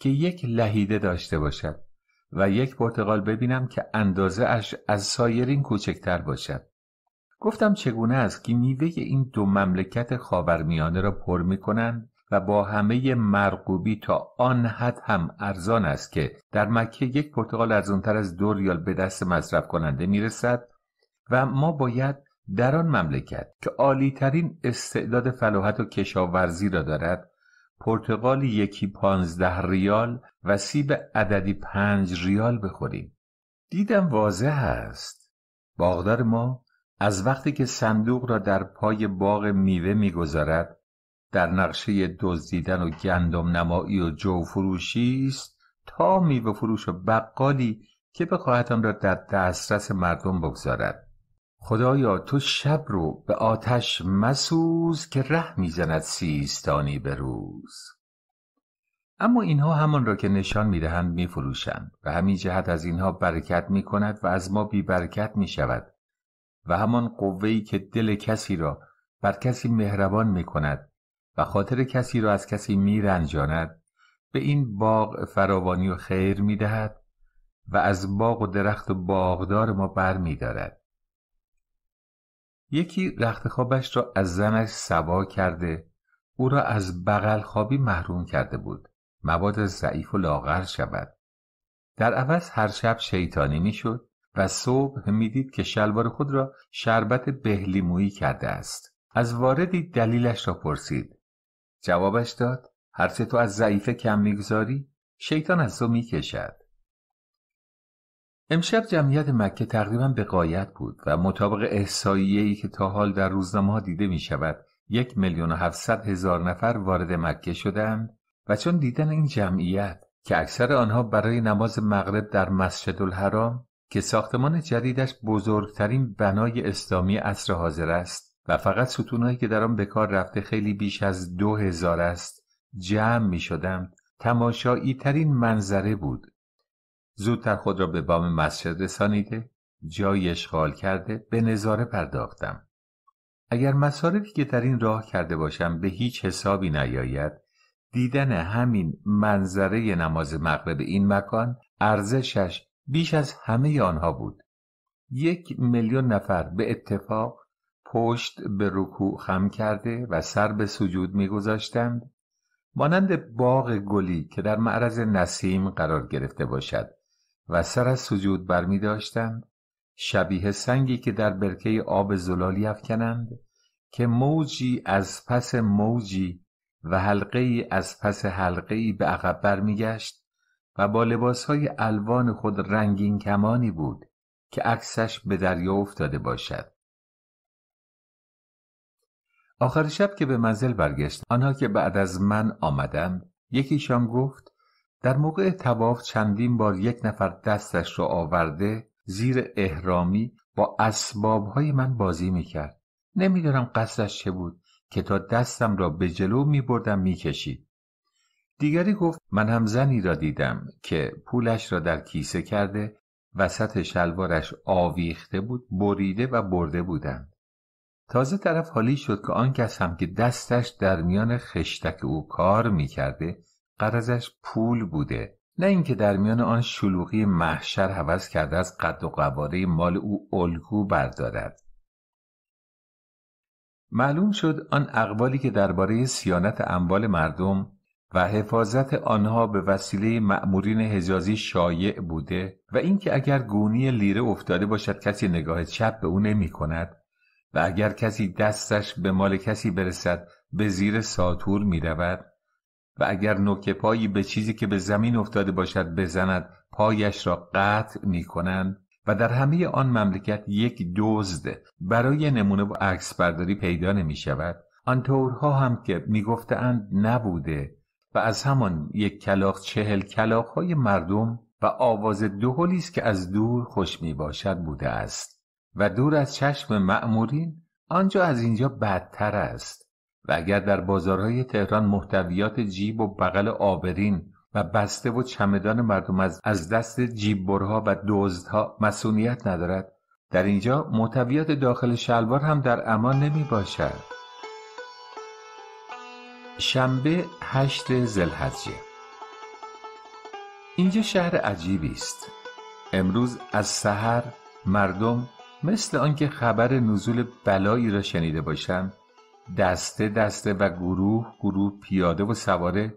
که یک لهیده داشته باشد و یک پرتقال ببینم که اندازه اش از سایرین کوچکتر باشد گفتم چگونه است که میوه این دو مملکت خاورمیانه را پر میکنند و با همه مرغوبی تا آن حد هم ارزان است که در مکه یک پرتقال ارزانتر از دو ریال به دست مصرف کننده میرسد و ما باید در آن مملکت که عالیترین استعداد فلاحت و کشاورزی را دارد پرتغال یکی پانزده ریال و سیب عددی پنج ریال بخوریم دیدم واضح است باغدار ما از وقتی که صندوق را در پای باغ میوه میگذارد در نقشه دزدیدن و گندم نمایی و جو فروشی است تا میوه فروش و بقالی که بخواهد آن را در دسترس مردم بگذارد خدایا تو شب رو به آتش مسوز که ره میزند سیستانی به روز اما اینها همان را که نشان میدهند میفروشند و همین جهت از اینها برکت میکند و از ما بی برکت و همان قوهی که دل کسی را بر کسی مهربان می کند و خاطر کسی را از کسی می رنجاند به این باغ فراوانی و خیر می دهد و از باغ و درخت و باغدار ما بر می دارد. یکی رخت خوابش را از زنش سوا کرده او را از بغل خوابی محروم کرده بود مواد ضعیف و لاغر شود در عوض هر شب شیطانی میشد و صبح میدید که شلوار خود را شربت بهلیمویی کرده است از واردی دلیلش را پرسید جوابش داد هر سه تو از ضعیفه کم میگذاری شیطان از تو میکشد امشب جمعیت مکه تقریبا به قایت بود و مطابق احساییهی که تا حال در روزنامه دیده می شود یک میلیون و هفتصد هزار نفر وارد مکه شدند و چون دیدن این جمعیت که اکثر آنها برای نماز مغرب در مسجد الحرام که ساختمان جدیدش بزرگترین بنای اسلامی عصر حاضر است و فقط ستونهایی که در آن به کار رفته خیلی بیش از دو هزار است جمع می شدم تماشایی ترین منظره بود زودتر خود را به بام مسجد رسانیده جایی اشغال کرده به نظاره پرداختم اگر مصارفی که در این راه کرده باشم به هیچ حسابی نیاید دیدن همین منظره نماز مغرب این مکان ارزشش بیش از همه آنها بود یک میلیون نفر به اتفاق پشت به رکوع خم کرده و سر به سجود میگذاشتند مانند باغ گلی که در معرض نسیم قرار گرفته باشد و سر از سجود برمی داشتند شبیه سنگی که در برکه آب زلالی افکنند که موجی از پس موجی و حلقه از پس حلقه ای به عقب برمیگشت و با لباسهای الوان خود رنگین کمانی بود که عکسش به دریا افتاده باشد آخر شب که به منزل برگشت آنها که بعد از من آمدند یکیشان گفت در موقع تواف چندین بار یک نفر دستش را آورده زیر احرامی با های من بازی میکرد نمیدانم قصدش چه بود که تا دستم را به جلو می بردم دیگری گفت من هم زنی را دیدم که پولش را در کیسه کرده وسط شلوارش آویخته بود بریده و برده بودند تازه طرف حالی شد که آن کس هم که دستش در میان خشتک او کار میکرده قرضش پول بوده نه اینکه در میان آن شلوغی محشر حوض کرده از قد و قواره مال او الگو بردارد معلوم شد آن اقوالی که درباره سیانت اموال مردم و حفاظت آنها به وسیله مأمورین حجازی شایع بوده و اینکه اگر گونی لیره افتاده باشد کسی نگاه چپ به او نمی کند و اگر کسی دستش به مال کسی برسد به زیر ساتور می رود و اگر نوک پایی به چیزی که به زمین افتاده باشد بزند پایش را قطع می و در همه آن مملکت یک دزد برای نمونه و عکس برداری پیدا نمی شود آن طورها هم که می گفتند نبوده و از همان یک کلاخ چهل کلاخ های مردم و آواز دهلی است که از دور خوش می باشد بوده است و دور از چشم معمورین آنجا از اینجا بدتر است و اگر در بازارهای تهران محتویات جیب و بغل آبرین و بسته و چمدان مردم از, از دست جیببرها و دزدها مسئولیت ندارد در اینجا محتویات داخل شلوار هم در امان نمی باشد شنبه هشت زلحجه اینجا شهر عجیبی است امروز از سحر مردم مثل آنکه خبر نزول بلایی را شنیده باشند دسته دسته و گروه گروه پیاده و سواره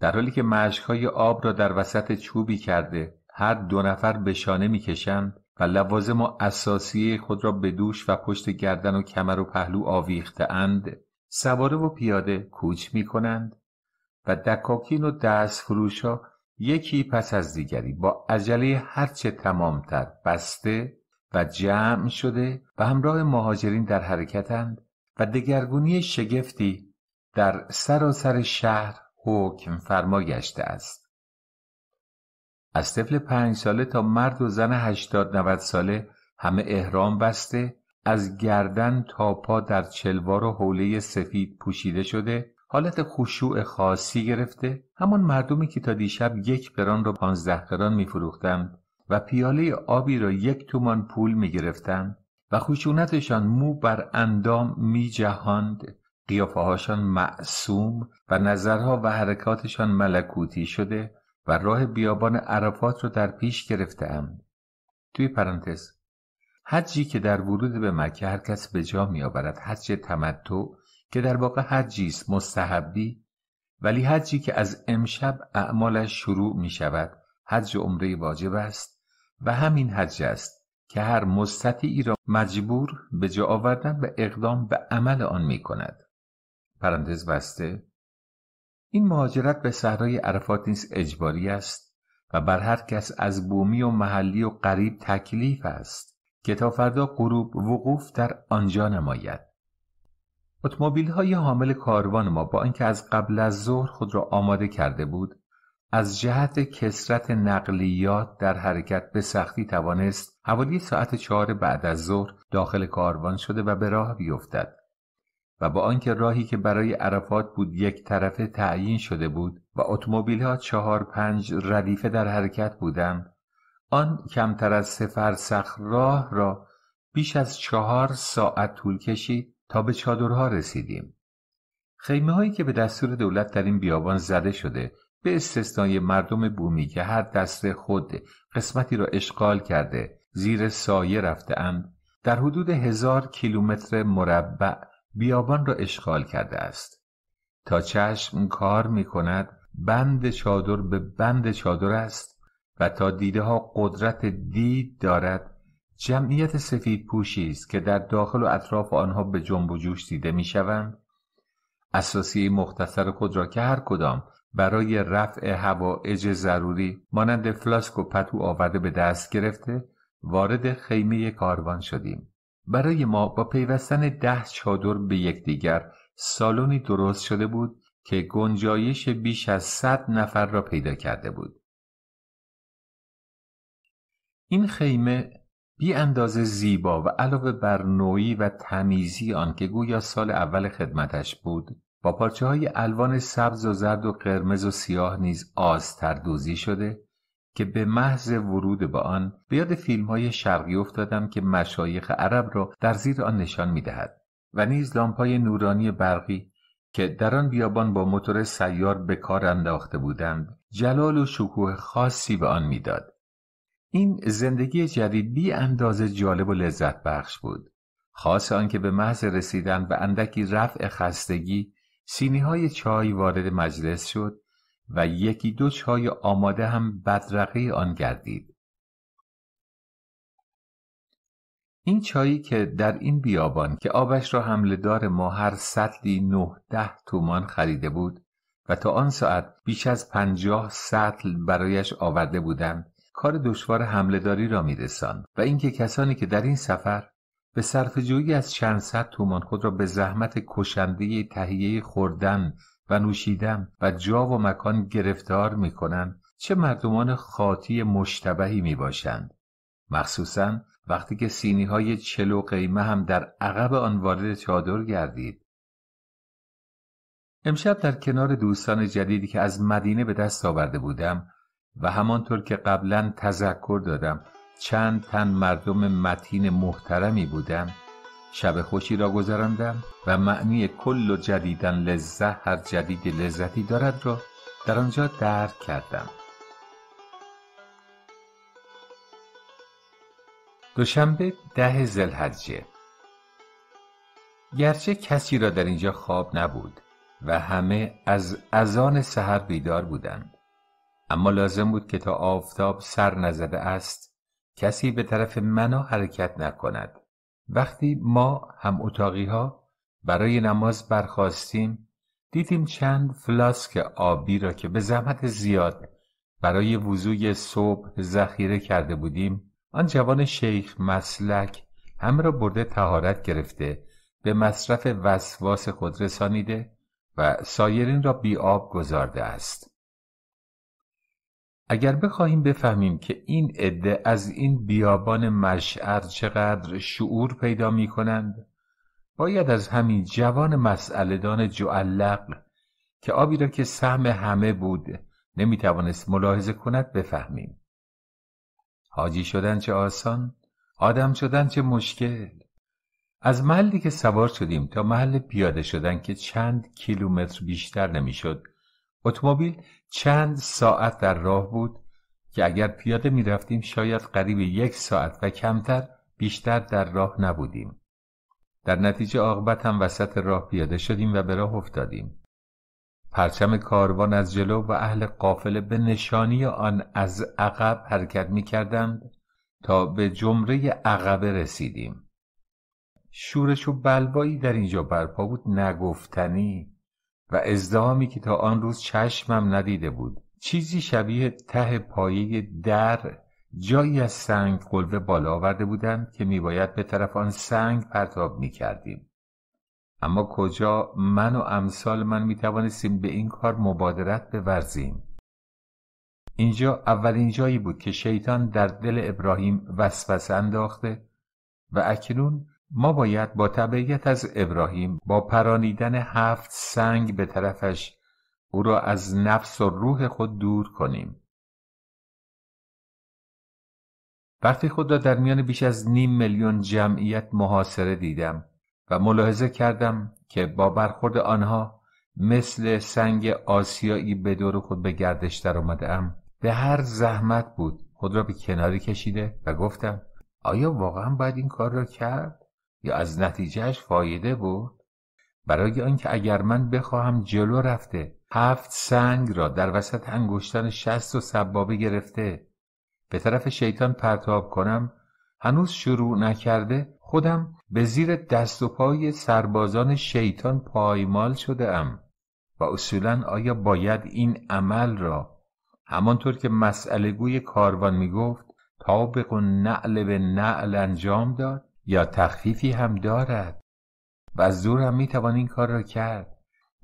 در حالی که مشکهای آب را در وسط چوبی کرده هر دو نفر به شانه میکشند و لوازم و اساسی خود را به دوش و پشت گردن و کمر و پهلو آویخته اند سواره و پیاده کوچ می کنند و دکاکین و دست ها یکی پس از دیگری با عجله هرچه تمامتر بسته و جمع شده و همراه مهاجرین در حرکتند و دگرگونی شگفتی در سراسر شهر حکم فرما گشته است از طفل پنج ساله تا مرد و زن هشتاد نود ساله همه احرام بسته از گردن تا پا در چلوار و حوله سفید پوشیده شده حالت خشوع خاصی گرفته همان مردمی که تا دیشب یک پران را پانزده قران میفروختند و پیاله آبی را یک تومان پول میگرفتند و خشونتشان مو بر اندام میجهاند جهاند قیافه معصوم و نظرها و حرکاتشان ملکوتی شده و راه بیابان عرفات رو در پیش گرفتهاند توی پرانتز حجی که در ورود به مکه هر کس به جا می آورد حج تمتع که در واقع حجی است مستحبی ولی حجی که از امشب اعمالش شروع می شود حج عمره واجب است و همین حج است که هر مستطیعی را مجبور به جا آوردن و اقدام به عمل آن می کند پرانتز بسته این مهاجرت به صحرای عرفات نیز اجباری است و بر هر کس از بومی و محلی و قریب تکلیف است که تا فردا غروب وقوف در آنجا نماید اتومبیل های حامل کاروان ما با اینکه از قبل از ظهر خود را آماده کرده بود از جهت کسرت نقلیات در حرکت به سختی توانست حوالی ساعت چهار بعد از ظهر داخل کاروان شده و به راه بیفتد و با آنکه راهی که برای عرفات بود یک طرفه تعیین شده بود و ها چهار پنج ردیفه در حرکت بودند آن کمتر از سفر فرسخ راه را بیش از چهار ساعت طول کشید تا به چادرها رسیدیم خیمه هایی که به دستور دولت در این بیابان زده شده به استثنای مردم بومی که هر دست خود قسمتی را اشغال کرده زیر سایه رفته اند در حدود هزار کیلومتر مربع بیابان را اشغال کرده است تا چشم کار می کند بند چادر به بند چادر است و تا دیده ها قدرت دید دارد جمعیت سفید پوشی است که در داخل و اطراف آنها به جنب و جوش دیده می شوند اساسی مختصر خود را که هر کدام برای رفع هوایج ضروری مانند فلاسک و پتو آورده به دست گرفته وارد خیمه کاروان شدیم برای ما با پیوستن ده چادر به یکدیگر سالونی درست شده بود که گنجایش بیش از صد نفر را پیدا کرده بود این خیمه بی اندازه زیبا و علاوه بر نوعی و تمیزی آن که گویا سال اول خدمتش بود با پارچه های الوان سبز و زرد و قرمز و سیاه نیز آز دوزی شده که به محض ورود به آن به یاد فیلم های شرقی افتادم که مشایخ عرب را در زیر آن نشان می دهد و نیز لامپای نورانی برقی که در آن بیابان با موتور سیار به کار انداخته بودند جلال و شکوه خاصی به آن میداد این زندگی جدید بی اندازه جالب و لذت بخش بود. خاص آنکه به محض رسیدن به اندکی رفع خستگی سینی های چای وارد مجلس شد و یکی دو چای آماده هم بدرقه آن گردید. این چایی که در این بیابان که آبش را حمله دار ما هر سطلی نه ده تومان خریده بود و تا آن ساعت بیش از پنجاه سطل برایش آورده بودند کار دشوار حملهداری را میرساند و اینکه کسانی که در این سفر به صرف جویی از چند صد تومان خود را به زحمت کشنده تهیه خوردن و نوشیدن و جا و مکان گرفتار می کنند چه مردمان خاطی مشتبهی می باشند مخصوصا وقتی که سینی های چلو قیمه هم در عقب آن وارد چادر گردید امشب در کنار دوستان جدیدی که از مدینه به دست آورده بودم و همانطور که قبلا تذکر دادم چند تن مردم متین محترمی بودم شب خوشی را گذراندم و معنی کل و جدیدن لذت هر جدید لذتی دارد را در آنجا درک کردم دوشنبه ده زلحجه گرچه کسی را در اینجا خواب نبود و همه از ازان سحر بیدار بودند اما لازم بود که تا آفتاب سر نزده است کسی به طرف منا حرکت نکند وقتی ما هم اتاقی ها برای نماز برخواستیم دیدیم چند فلاسک آبی را که به زحمت زیاد برای وضوع صبح ذخیره کرده بودیم آن جوان شیخ مسلک هم را برده تهارت گرفته به مصرف وسواس خود رسانیده و سایرین را بی آب گذارده است اگر بخواهیم بفهمیم که این عده از این بیابان مشعر چقدر شعور پیدا می کنند باید از همین جوان مسئلهدان جعلق که آبی را که سهم همه بود نمی توانست ملاحظه کند بفهمیم حاجی شدن چه آسان آدم شدن چه مشکل از محلی که سوار شدیم تا محل پیاده شدن که چند کیلومتر بیشتر نمیشد اتومبیل چند ساعت در راه بود که اگر پیاده می رفتیم شاید قریب یک ساعت و کمتر بیشتر در راه نبودیم در نتیجه آقبت هم وسط راه پیاده شدیم و به راه افتادیم پرچم کاروان از جلو و اهل قافله به نشانی آن از عقب حرکت می کردند تا به جمره عقبه رسیدیم شورش و بلبایی در اینجا برپا بود نگفتنی و ازدهامی که تا آن روز چشمم ندیده بود چیزی شبیه ته پایه در جایی از سنگ قلوه بالا آورده بودند که میباید به طرف آن سنگ پرتاب میکردیم اما کجا من و امثال من میتوانستیم به این کار مبادرت بورزیم اینجا اولین جایی بود که شیطان در دل ابراهیم وسوسه انداخته و اکنون ما باید با تبعیت از ابراهیم با پرانیدن هفت سنگ به طرفش او را از نفس و روح خود دور کنیم وقتی خود را در میان بیش از نیم میلیون جمعیت محاصره دیدم و ملاحظه کردم که با برخورد آنها مثل سنگ آسیایی به دور خود به گردش در ام به هر زحمت بود خود را به کناری کشیده و گفتم آیا واقعا باید این کار را کرد؟ یا از نتیجهش فایده بود برای آنکه اگر من بخواهم جلو رفته هفت سنگ را در وسط انگشتان شست و سبابه گرفته به طرف شیطان پرتاب کنم هنوز شروع نکرده خودم به زیر دست و پای سربازان شیطان پایمال شده ام و اصولا آیا باید این عمل را همانطور که مسئله گوی کاروان می گفت تابق و نعل به نعل انجام داد یا تخفیفی هم دارد و از دورم می توان این کار را کرد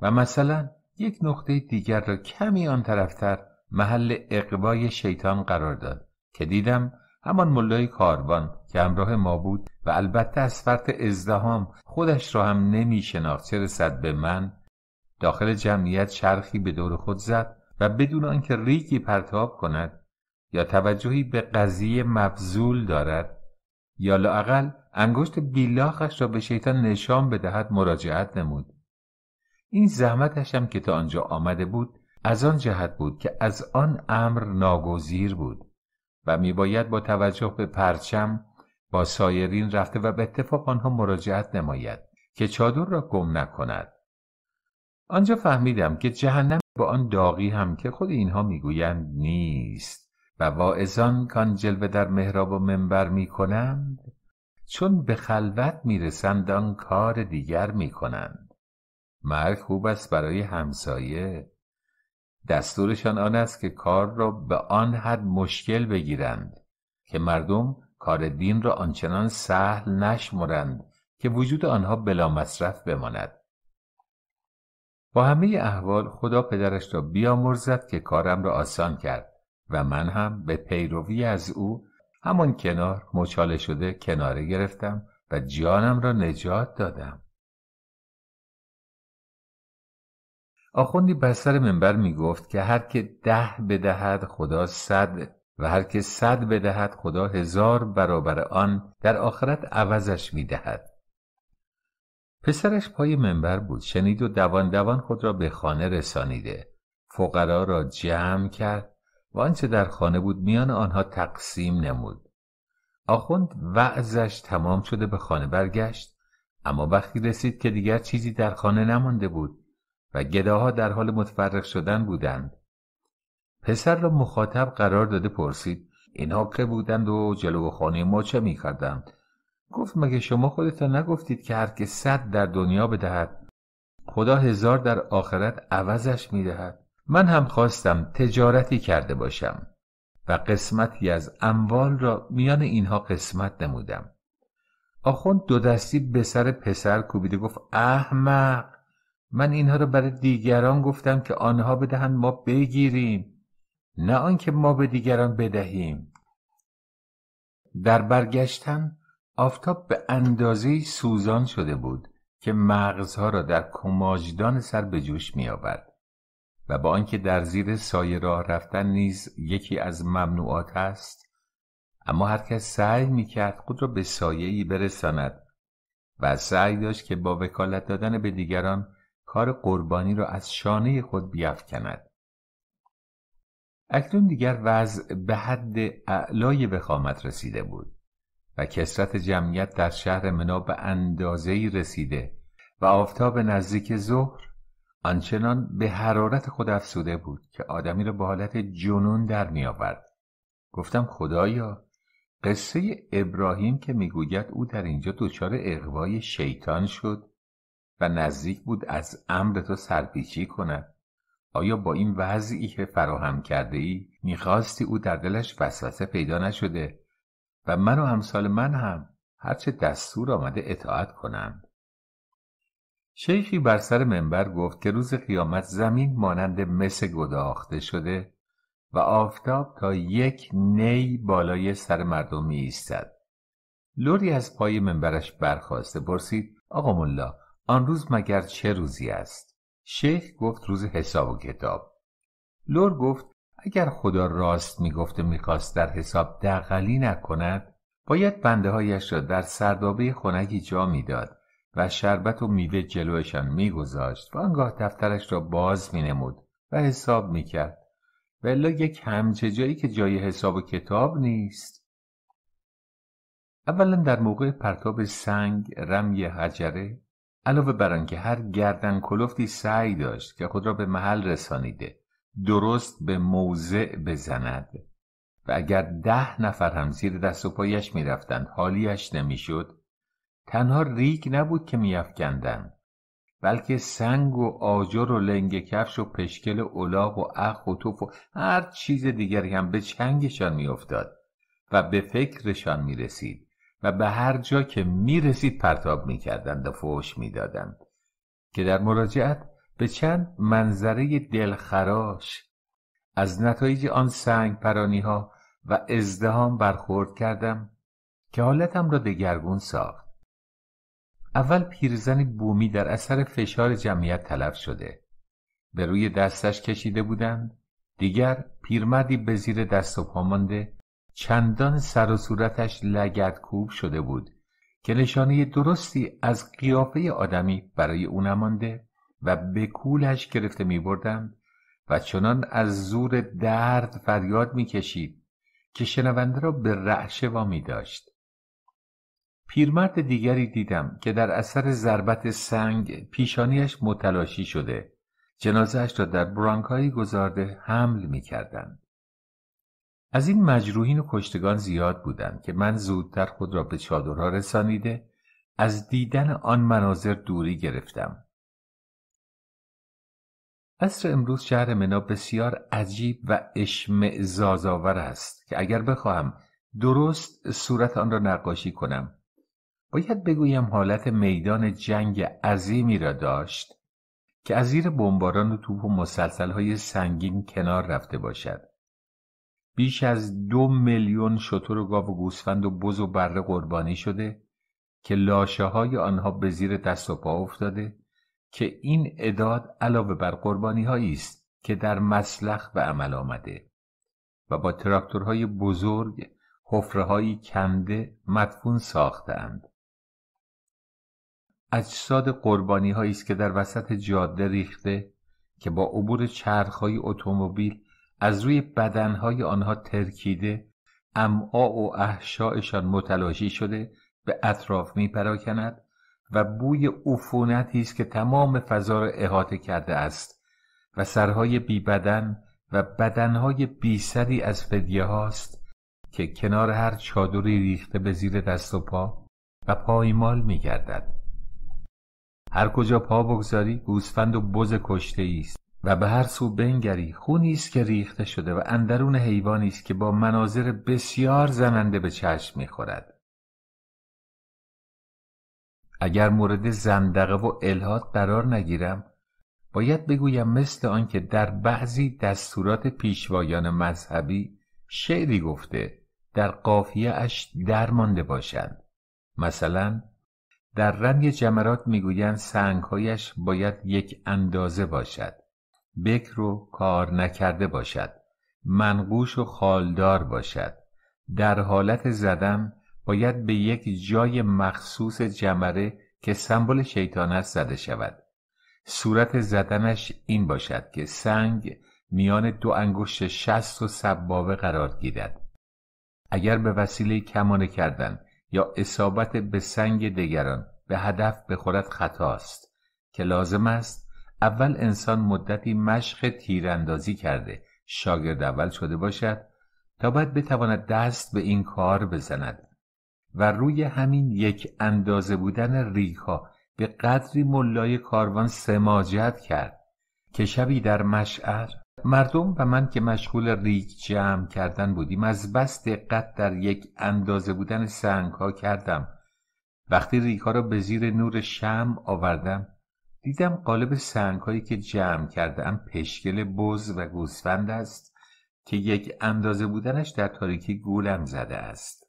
و مثلا یک نقطه دیگر را کمی آن طرفتر محل اقوای شیطان قرار داد که دیدم همان ملای کاروان که همراه ما بود و البته از فرط ازدهام خودش را هم نمی شناخت چه رسد به من داخل جمعیت شرخی به دور خود زد و بدون آنکه ریکی پرتاب کند یا توجهی به قضیه مبذول دارد یا لاقل انگشت بیلاخش را به شیطان نشان بدهد مراجعت نمود این زحمتش هم که تا آنجا آمده بود از آن جهت بود که از آن امر ناگزیر بود و میباید با توجه به پرچم با سایرین رفته و به اتفاق آنها مراجعت نماید که چادر را گم نکند آنجا فهمیدم که جهنم با آن داغی هم که خود اینها میگویند نیست و واعظان کان جلوه در محراب و منبر می کنند چون به خلوت می رسند آن کار دیگر می کنند مرگ خوب است برای همسایه دستورشان آن است که کار را به آن حد مشکل بگیرند که مردم کار دین را آنچنان سهل نشمرند که وجود آنها بلا مصرف بماند با همه احوال خدا پدرش را بیامرزد که کارم را آسان کرد و من هم به پیروی از او همان کنار مچاله شده کناره گرفتم و جانم را نجات دادم آخوندی بر سر منبر می گفت که هر که ده بدهد خدا صد و هر که صد بدهد خدا هزار برابر آن در آخرت عوضش می دهد. پسرش پای منبر بود شنید و دوان دوان خود را به خانه رسانیده فقرا را جمع کرد و آنچه در خانه بود میان آنها تقسیم نمود آخوند وعزش تمام شده به خانه برگشت اما وقتی رسید که دیگر چیزی در خانه نمانده بود و گداها در حال متفرق شدن بودند پسر را مخاطب قرار داده پرسید اینها که بودند و جلو خانه ما چه میکردند گفت مگه شما خودتان نگفتید که هر که صد در دنیا بدهد خدا هزار در آخرت عوضش میدهد من هم خواستم تجارتی کرده باشم و قسمتی از اموال را میان اینها قسمت نمودم آخوند دو دستی به سر پسر کوبیده گفت احمق من اینها را برای دیگران گفتم که آنها بدهند ما بگیریم نه آنکه ما به دیگران بدهیم در برگشتن آفتاب به اندازه سوزان شده بود که مغزها را در کماجدان سر به جوش می آورد. و با آنکه در زیر سایه راه رفتن نیز یکی از ممنوعات است اما هر کس سعی کرد خود را به سایه ای برساند و سعی داشت که با وکالت دادن به دیگران کار قربانی را از شانه خود بیافکند. اکنون دیگر وضع به حد اعلای وخامت رسیده بود و کسرت جمعیت در شهر منا به اندازه رسیده و آفتاب نزدیک ظهر آنچنان به حرارت خود افسوده بود که آدمی را به حالت جنون در می آورد. گفتم خدایا قصه ابراهیم که میگوید او در اینجا دچار اقوای شیطان شد و نزدیک بود از امر تو سرپیچی کند آیا با این وضعی که فراهم کرده ای میخواستی او در دلش وسوسه پیدا نشده و من و همسال من هم هرچه دستور آمده اطاعت کنند شیخی بر سر منبر گفت که روز قیامت زمین مانند مس گداخته شده و آفتاب تا یک نی بالای سر مردم می ایستد لوری از پای منبرش برخواسته پرسید آقا ملا آن روز مگر چه روزی است شیخ گفت روز حساب و کتاب لور گفت اگر خدا راست میگفت و میخواست در حساب دقلی نکند باید بنده هایش را در سردابه خنکی جا میداد و شربت و میوه جلوشان میگذاشت و آنگاه دفترش را باز مینمود و حساب میکرد و یک همچه جایی که جای حساب و کتاب نیست اولا در موقع پرتاب سنگ رمی حجره علاوه بر آنکه هر گردن کلفتی سعی داشت که خود را به محل رسانیده درست به موضع بزند و اگر ده نفر هم زیر دست و پایش میرفتند حالیش نمیشد تنها ریگ نبود که میافکندند بلکه سنگ و آجر و لنگ کفش و پشکل اولاغ و اخ و توف و هر چیز دیگری هم به چنگشان میافتاد و به فکرشان میرسید و به هر جا که میرسید پرتاب میکردند و فوش میدادند که در مراجعت به چند منظره دلخراش از نتایج آن سنگ پرانی ها و ازدهام برخورد کردم که حالتم را دگرگون ساخت اول پیرزنی بومی در اثر فشار جمعیت تلف شده به روی دستش کشیده بودند دیگر پیرمردی به زیر دست و پا مانده چندان سر و صورتش لگت کوب شده بود که نشانه درستی از قیافه آدمی برای او نمانده و به کولش گرفته می بردند و چنان از زور درد فریاد می کشید که شنونده را به رعشه وا می داشت پیرمرد دیگری دیدم که در اثر ضربت سنگ پیشانیش متلاشی شده جنازهش را در برانکایی گذارده حمل می کردن. از این مجروحین و کشتگان زیاد بودند که من زودتر خود را به چادرها رسانیده از دیدن آن مناظر دوری گرفتم اصر امروز شهر منا بسیار عجیب و اشمعزازآور است که اگر بخواهم درست صورت آن را نقاشی کنم باید بگویم حالت میدان جنگ عظیمی را داشت که از زیر بمباران و توپ و های سنگین کنار رفته باشد بیش از دو میلیون شتر و گاو و گوسفند و بز و بره قربانی شده که لاشه های آنها به زیر دست و پا افتاده که این اداد علاوه بر قربانی هایی است که در مسلخ به عمل آمده و با تراکتورهای بزرگ حفره هایی کنده مدفون ساختند اجساد قربانی هایی است که در وسط جاده ریخته که با عبور چرخهای اتومبیل از روی های آنها ترکیده امعا و احشاءشان متلاشی شده به اطراف پراکند و بوی عفونتی است که تمام فضا را احاطه کرده است و سرهای بی بدن و بدنهای بی سری از فدیه هاست که کنار هر چادری ریخته به زیر دست و پا و پایمال می گردد. هر کجا پا بگذاری گوسفند و بز کشته است و به هر سو بنگری خونی است که ریخته شده و اندرون حیوانی است که با مناظر بسیار زننده به چشم میخورد اگر مورد زندقه و الهات قرار نگیرم باید بگویم مثل آنکه در بعضی دستورات پیشوایان مذهبی شعری گفته در قافیه اش درمانده باشند مثلا در رنگ جمرات میگویند سنگهایش باید یک اندازه باشد بکر و کار نکرده باشد منقوش و خالدار باشد در حالت زدن باید به یک جای مخصوص جمره که سمبل شیطان است زده شود صورت زدنش این باشد که سنگ میان دو انگشت شست و سبابه قرار گیرد اگر به وسیله کمانه کردن یا اصابت به سنگ دیگران به هدف بخورد است که لازم است اول انسان مدتی مشق تیراندازی کرده شاگرد اول شده باشد تا بعد بتواند دست به این کار بزند و روی همین یک اندازه بودن ریگها به قدری ملای کاروان سماجت کرد که شبی در مشعر مردم و من که مشغول ریگ جمع کردن بودیم از بس دقت در یک اندازه بودن سنگ ها کردم وقتی ریگ ها را به زیر نور شم آوردم دیدم قالب سنگ هایی که جمع کردم پشکل بز و گوسفند است که یک اندازه بودنش در تاریکی گولم زده است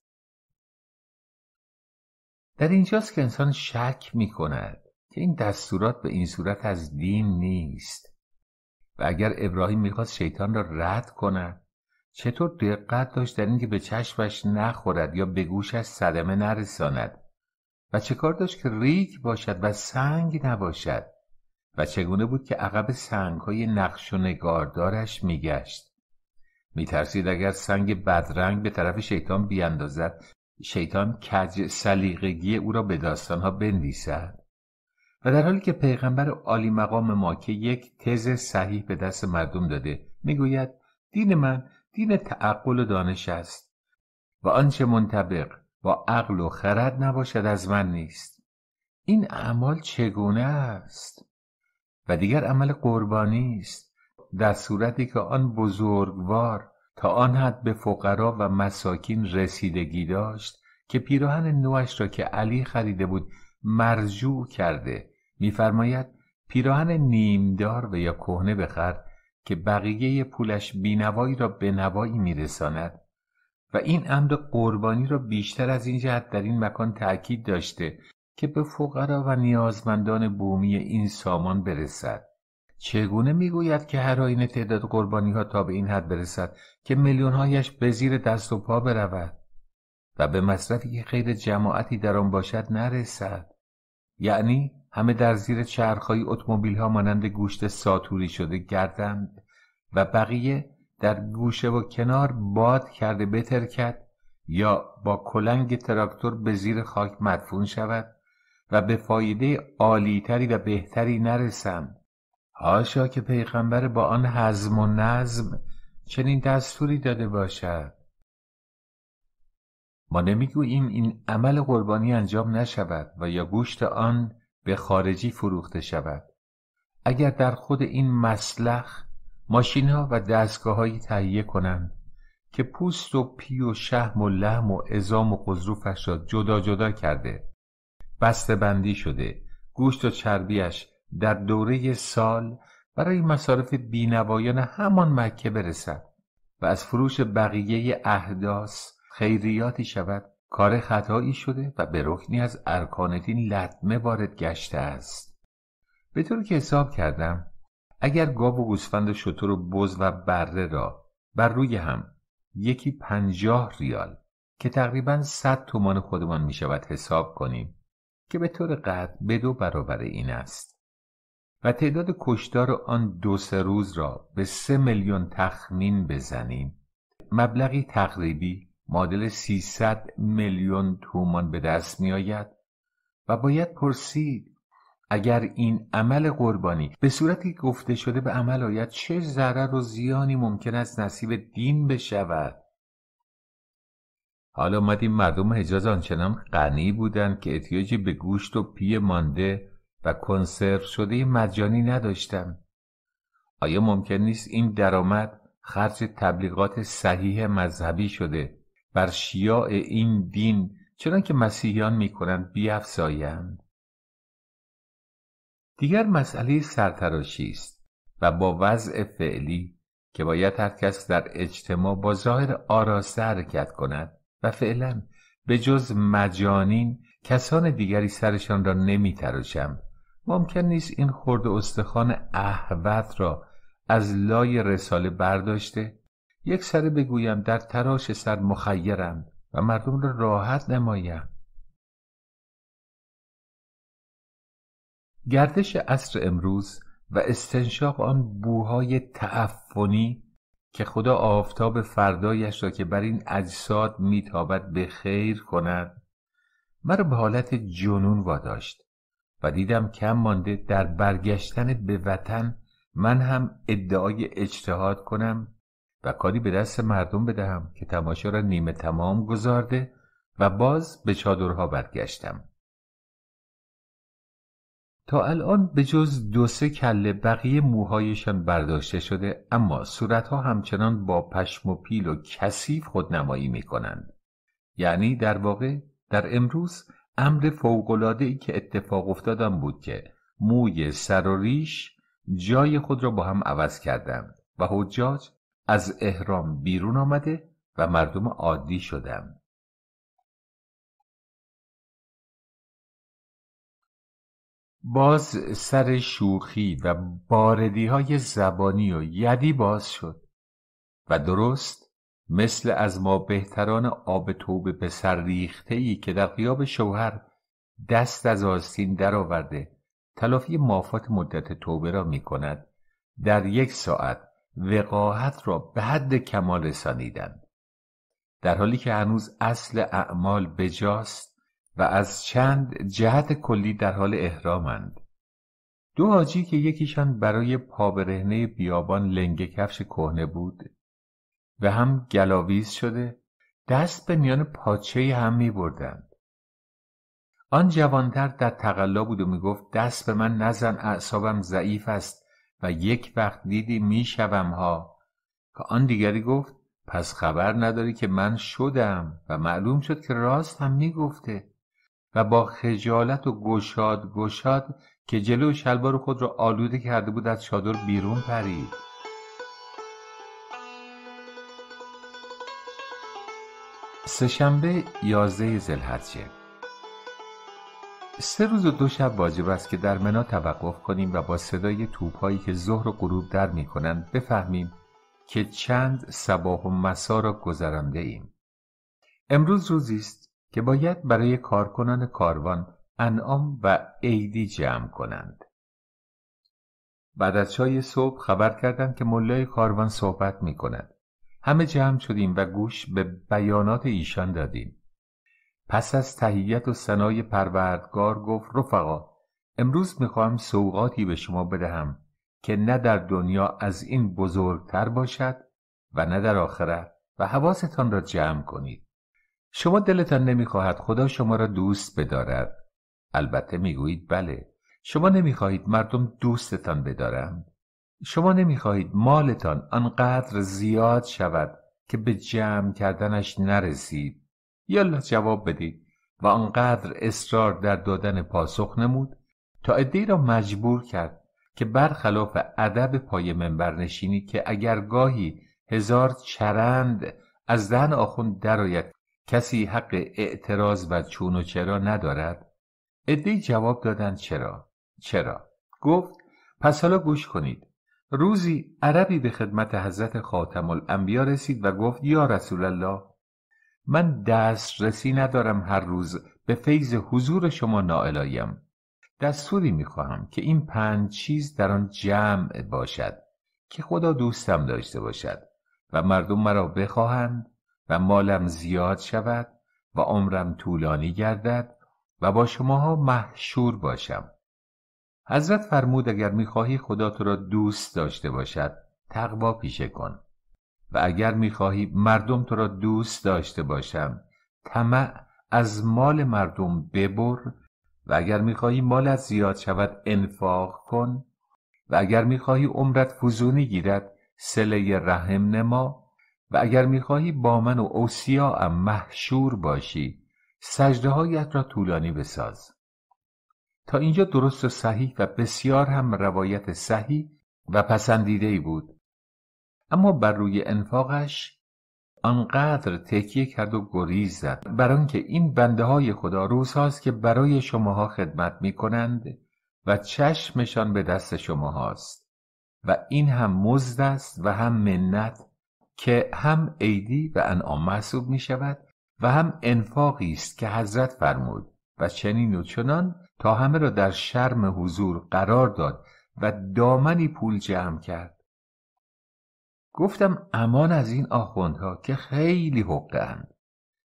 در اینجاست که انسان شک می کند که این دستورات به این صورت از دین نیست و اگر ابراهیم میخواست شیطان را رد کند چطور دقت داشت در اینکه به چشمش نخورد یا به گوشش صدمه نرساند و چه کار داشت که ریگ باشد و سنگ نباشد و چگونه بود که عقب سنگ های نقش و نگاردارش میگشت میترسید اگر سنگ بدرنگ به طرف شیطان بیاندازد شیطان کج سلیقگی او را به داستانها بنویسد و در حالی که پیغمبر عالی مقام ما که یک تز صحیح به دست مردم داده میگوید دین من دین تعقل و دانش است و آنچه منطبق با عقل و خرد نباشد از من نیست این اعمال چگونه است و دیگر عمل قربانی است در صورتی که آن بزرگوار تا آن حد به فقرا و مساکین رسیدگی داشت که پیراهن نوش را که علی خریده بود مرجوع کرده میفرماید پیراهن نیمدار و یا کهنه بخر که بقیه پولش بینوایی را به نوایی میرساند و این امر قربانی را بیشتر از این جهت در این مکان تأکید داشته که به فقرا و نیازمندان بومی این سامان برسد چگونه میگوید که هر آینه تعداد قربانی ها تا به این حد برسد که میلیون به زیر دست و پا برود و به مصرفی که خیر جماعتی در آن باشد نرسد یعنی همه در زیر چرخهای اتومبیل ها مانند گوشت ساتوری شده گردند و بقیه در گوشه و کنار باد کرده بترکد یا با کلنگ تراکتور به زیر خاک مدفون شود و به فایده عالیتری و بهتری نرسم هاشا که پیغمبر با آن حزم و نظم چنین دستوری داده باشد ما نمیگوییم این عمل قربانی انجام نشود و یا گوشت آن به خارجی فروخته شود اگر در خود این مسلخ ماشین ها و دستگاه تهیه کنند که پوست و پی و شهم و لحم و ازام و قضروفش را جدا جدا کرده بسته بندی شده گوشت و چربیش در دوره سال برای مصارف بینوایان همان مکه برسد و از فروش بقیه اهداس خیریاتی شود کار خطایی شده و به رکنی از ارکان دین لطمه وارد گشته است به طور که حساب کردم اگر گاب و گوسفند و شتر و بز و بره را بر روی هم یکی پنجاه ریال که تقریبا صد تومان خودمان می شود حساب کنیم که به طور قطع به دو برابر این است و تعداد کشدار آن دو سه روز را به سه میلیون تخمین بزنیم مبلغی تقریبی معادل 300 میلیون تومان به دست می آید و باید پرسید اگر این عمل قربانی به صورتی گفته شده به عمل آید چه ضرر و زیانی ممکن است نصیب دین بشود حالا آمدیم مردم حجاز آنچنان غنی بودند که احتیاجی به گوشت و پی مانده و کنسرو شده مجانی نداشتند آیا ممکن نیست این درآمد خرج تبلیغات صحیح مذهبی شده بر شیاع این دین چنان که مسیحیان می کنند بیافزایند دیگر مسئله سرتراشی است و با وضع فعلی که باید هر کس در اجتماع با ظاهر آراسته حرکت کند و فعلا به جز مجانین کسان دیگری سرشان را نمی تراشم. ممکن نیست این خرد استخوان احوت را از لای رساله برداشته یک سره بگویم در تراش سر مخیرم و مردم را راحت نمایم گردش عصر امروز و استنشاق آن بوهای تعفنی که خدا آفتاب فردایش را که بر این اجساد میتابد به خیر کند مرا به حالت جنون واداشت و دیدم کم مانده در برگشتن به وطن من هم ادعای اجتهاد کنم و کاری به دست مردم بدهم که تماشا را نیمه تمام گذارده و باز به چادرها برگشتم تا الان به جز دو سه کله بقیه موهایشان برداشته شده اما صورتها همچنان با پشم و پیل و کثیف خودنمایی می کنند. یعنی در واقع در امروز امر فوقلاده ای که اتفاق افتادم بود که موی سر و ریش جای خود را با هم عوض کردند و حجاج از احرام بیرون آمده و مردم عادی شدم باز سر شوخی و باردی های زبانی و یدی باز شد و درست مثل از ما بهتران آب توبه به سر ریخته ای که در قیاب شوهر دست از آستین درآورده تلافی مافات مدت توبه را می کند در یک ساعت وقاحت را به حد کمال رسانیدند در حالی که هنوز اصل اعمال بجاست و از چند جهت کلی در حال احرامند دو حاجی که یکیشان برای پابرهنه بیابان لنگ کفش کهنه بود و هم گلاویز شده دست به میان پاچه هم می بردند. آن جوانتر در تقلا بود و می گفت دست به من نزن اعصابم ضعیف است و یک وقت دیدی میشوم ها که آن دیگری گفت پس خبر نداری که من شدم و معلوم شد که راست هم میگفته و با خجالت و گشاد گشاد که جلو شلوار خود را آلوده کرده بود از شادر بیرون پرید شنبه یازده زلحجه سه روز و دو شب واجب است که در منا توقف کنیم و با صدای توپهایی که ظهر و غروب در می کنند بفهمیم که چند سباه و مسا را گذرانده ایم امروز روزی است که باید برای کارکنان کاروان انعام و عیدی جمع کنند بعد از چای صبح خبر کردند که ملای کاروان صحبت می کند همه جمع شدیم و گوش به بیانات ایشان دادیم پس از تهیت و سنای پروردگار گفت رفقا امروز میخواهم سوقاتی به شما بدهم که نه در دنیا از این بزرگتر باشد و نه در آخره و حواستان را جمع کنید شما دلتان نمیخواهد خدا شما را دوست بدارد البته میگویید بله شما نمیخواهید مردم دوستتان بدارند شما نمیخواهید مالتان آنقدر زیاد شود که به جمع کردنش نرسید یالا جواب بدید و آنقدر اصرار در دادن پاسخ نمود تا عدهای را مجبور کرد که برخلاف ادب پای منبر نشینی که اگر گاهی هزار چرند از دهن آخوند درآید کسی حق اعتراض و چون و چرا ندارد عدهای جواب دادند چرا چرا گفت پس حالا گوش کنید روزی عربی به خدمت حضرت خاتم الانبیا رسید و گفت یا رسول الله من دسترسی ندارم هر روز به فیض حضور شما نائلایم دستوری میخواهم که این پنج چیز در آن جمع باشد که خدا دوستم داشته باشد و مردم مرا بخواهند و مالم زیاد شود و عمرم طولانی گردد و با شماها محشور باشم حضرت فرمود اگر میخواهی خدا تو را دوست داشته باشد تقوا پیشه کن و اگر میخواهی مردم تو را دوست داشته باشم طمع از مال مردم ببر و اگر میخواهی مالت زیاد شود انفاق کن و اگر میخواهی عمرت فزونی گیرد سله رحم نما و اگر میخواهی با من و و محشور باشی سجده هایت را طولانی بساز تا اینجا درست و صحیح و بسیار هم روایت صحیح و پسندیده ای بود اما بر روی انفاقش آنقدر تکیه کرد و گریز زد بر آنکه این بنده های خدا روزهاست که برای شماها خدمت می کنند و چشمشان به دست شما هاست و این هم مزد است و هم منت که هم عیدی و انعام محسوب می شود و هم انفاقی است که حضرت فرمود و چنین و چنان تا همه را در شرم حضور قرار داد و دامنی پول جمع کرد گفتم امان از این آخوندها که خیلی حقه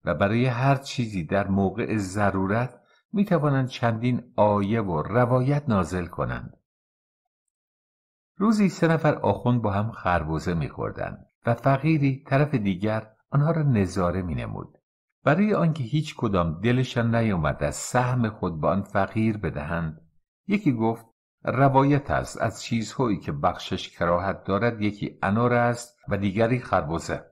و برای هر چیزی در موقع ضرورت می توانند چندین آیه و روایت نازل کنند روزی سه نفر آخوند با هم خربوزه میخوردند و فقیری طرف دیگر آنها را نظاره می نمود. برای آنکه هیچ کدام دلشان نیامد از سهم خود به آن فقیر بدهند یکی گفت روایت است از چیزهایی که بخشش کراهت دارد یکی انار است و دیگری خربزه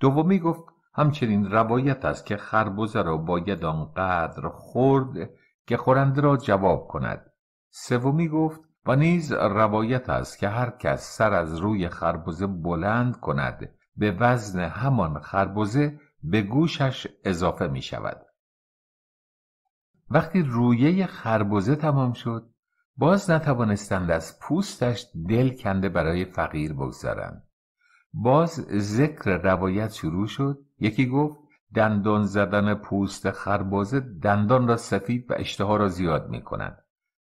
دومی گفت همچنین روایت است که خربزه را باید آنقدر خورد که خورنده را جواب کند سومی گفت و نیز روایت است که هر کس سر از روی خربزه بلند کند به وزن همان خربزه به گوشش اضافه می شود وقتی رویه خربزه تمام شد باز نتوانستند از پوستش دل کنده برای فقیر بگذارند باز ذکر روایت شروع شد یکی گفت دندان زدن پوست خربازه دندان را سفید و اشتها را زیاد می کند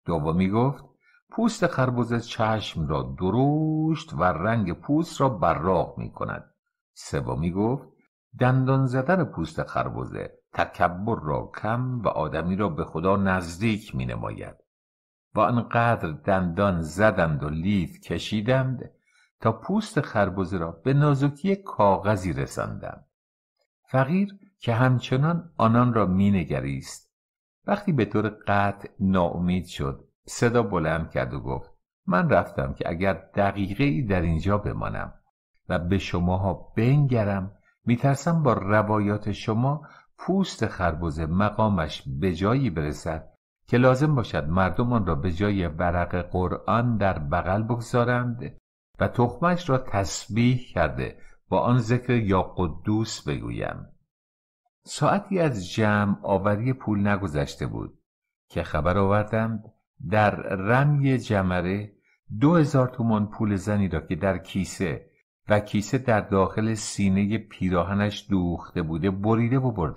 دومی گفت پوست خربزه چشم را درشت و رنگ پوست را براق می کند سومی گفت دندان زدن پوست خربازه تکبر را کم و آدمی را به خدا نزدیک می نماید و آنقدر دندان زدند و لیف کشیدند تا پوست خربزه را به نازکی کاغذی رساندند فقیر که همچنان آنان را مینگریست وقتی به طور قطع ناامید شد صدا بلند کرد و گفت من رفتم که اگر دقیقه ای در اینجا بمانم و به شماها بنگرم میترسم با روایات شما پوست خربزه مقامش به جایی برسد که لازم باشد مردمان را به جای ورق قرآن در بغل بگذارند و تخمش را تسبیح کرده با آن ذکر یا قدوس بگویم ساعتی از جمع آوری پول نگذشته بود که خبر آوردند در رمی جمره دو هزار تومان پول زنی را که در کیسه و کیسه در داخل سینه پیراهنش دوخته بوده بریده و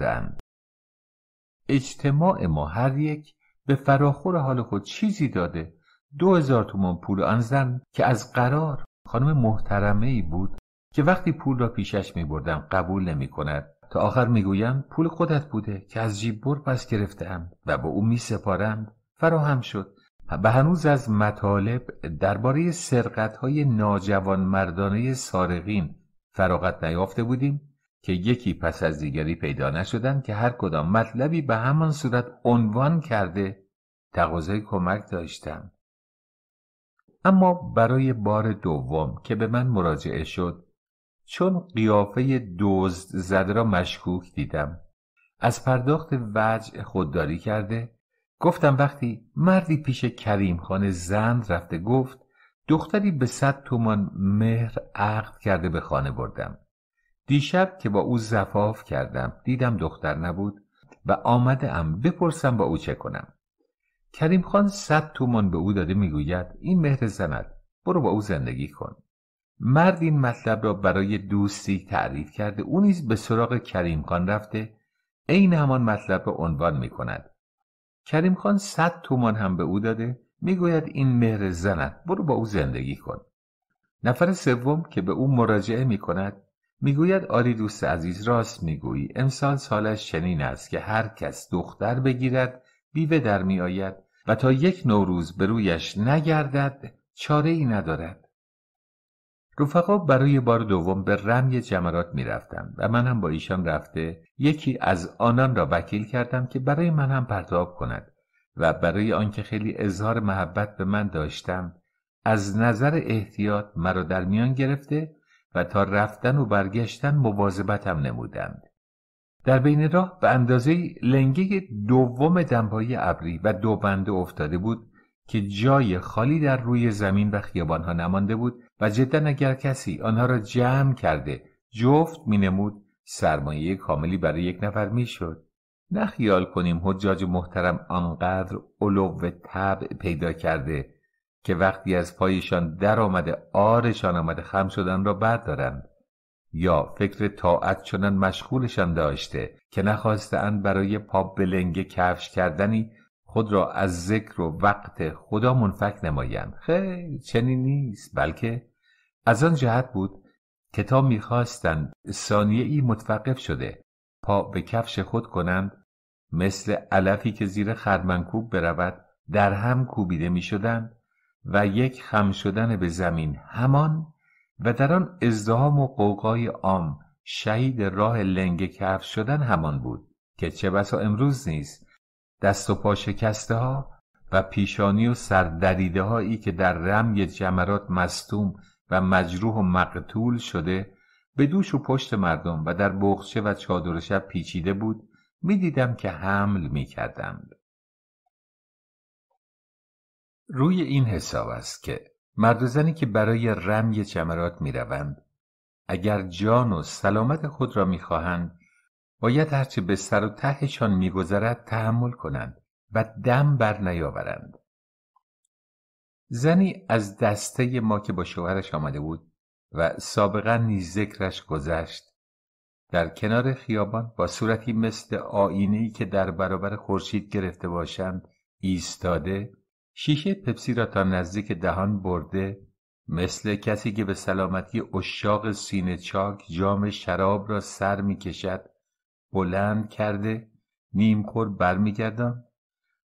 اجتماع ما هر یک به فراخور حال خود چیزی داده دو هزار تومان پول آن زن که از قرار خانم محترمه ای بود که وقتی پول را پیشش می بردم قبول نمی کند تا آخر می گویم پول خودت بوده که از جیب بر پس گرفتم و با او می سپارم فراهم شد به هنوز از مطالب درباره سرقت های ناجوان مردانه سارقین فراغت نیافته بودیم که یکی پس از دیگری پیدا نشدند که هر کدام مطلبی به همان صورت عنوان کرده تقاضای کمک داشتم اما برای بار دوم که به من مراجعه شد چون قیافه دزد زده را مشکوک دیدم از پرداخت وجه خودداری کرده گفتم وقتی مردی پیش کریم خانه زند رفته گفت دختری به صد تومان مهر عقد کرده به خانه بردم دیشب که با او زفاف کردم دیدم دختر نبود و آمده بپرسم با او چه کنم کریم خان صد تومان به او داده میگوید این مهر زند برو با او زندگی کن مرد این مطلب را برای دوستی تعریف کرده او نیز به سراغ کریم خان رفته عین همان مطلب را عنوان می کند کریم خان صد تومان هم به او داده میگوید این مهر زند برو با او زندگی کن نفر سوم که به او مراجعه می کند میگوید آری دوست عزیز راست میگویی امسال سالش چنین است که هر کس دختر بگیرد بیوه در میآید و تا یک نوروز به رویش نگردد چاره ای ندارد رفقا برای بار دوم به رمی جمرات می رفتم و منم با ایشان رفته یکی از آنان را وکیل کردم که برای من هم پرتاب کند و برای آنکه خیلی اظهار محبت به من داشتم از نظر احتیاط مرا در میان گرفته و تا رفتن و برگشتن مواظبتم نمودند در بین راه به اندازه لنگه دوم دنبایی ابری و دو بنده افتاده بود که جای خالی در روی زمین و خیابانها نمانده بود و جدا اگر کسی آنها را جمع کرده جفت نمود سرمایه کاملی برای یک نفر می شد نخیال کنیم حجاج محترم آنقدر علو طبع پیدا کرده که وقتی از پایشان در آمده آرشان آمده خم شدن را بردارند یا فکر طاعت شدن مشغولشان داشته که نخواستند برای پا بلنگه کفش کردنی خود را از ذکر و وقت خدا منفک نمایند خیلی چنین نیست بلکه از آن جهت بود که تا میخواستند ثانیه ای متوقف شده پا به کفش خود کنند مثل علفی که زیر خرمنکوب برود در هم کوبیده میشدند و یک خم شدن به زمین همان و در آن ازدهام و قوقای عام شهید راه لنگ کف شدن همان بود که چه بسا امروز نیست دست و پا شکسته ها و پیشانی و سردریده هایی که در رمی جمرات مستوم و مجروح و مقتول شده به دوش و پشت مردم و در بغچه و چادر شب پیچیده بود میدیدم که حمل کردم. روی این حساب است که مرد و زنی که برای رمی چمرات می روند اگر جان و سلامت خود را می خواهند باید هرچه به سر و تهشان گذرد تحمل کنند و دم بر نیاورند زنی از دسته ما که با شوهرش آمده بود و سابقا نیز ذکرش گذشت در کنار خیابان با صورتی مثل آینه‌ای که در برابر خورشید گرفته باشند ایستاده شیشه پپسی را تا نزدیک دهان برده مثل کسی که به سلامتی اشاق سینه چاک جام شراب را سر می کشد بلند کرده نیم می برمیگردان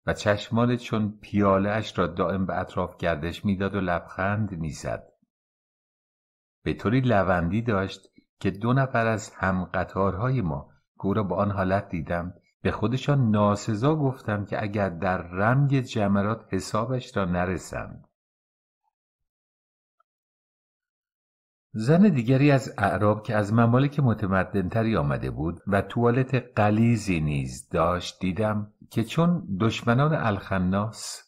و چشمان چون پیاله اش را دائم به اطراف گردش داد و لبخند میزد به طوری لوندی داشت که دو نفر از همقطارهای ما که او را با آن حالت دیدم به خودشان ناسزا گفتم که اگر در رنگ جمرات حسابش را نرسند زن دیگری از اعراب که از ممالک متمدنتری آمده بود و توالت قلیزی نیز داشت دیدم که چون دشمنان الخناس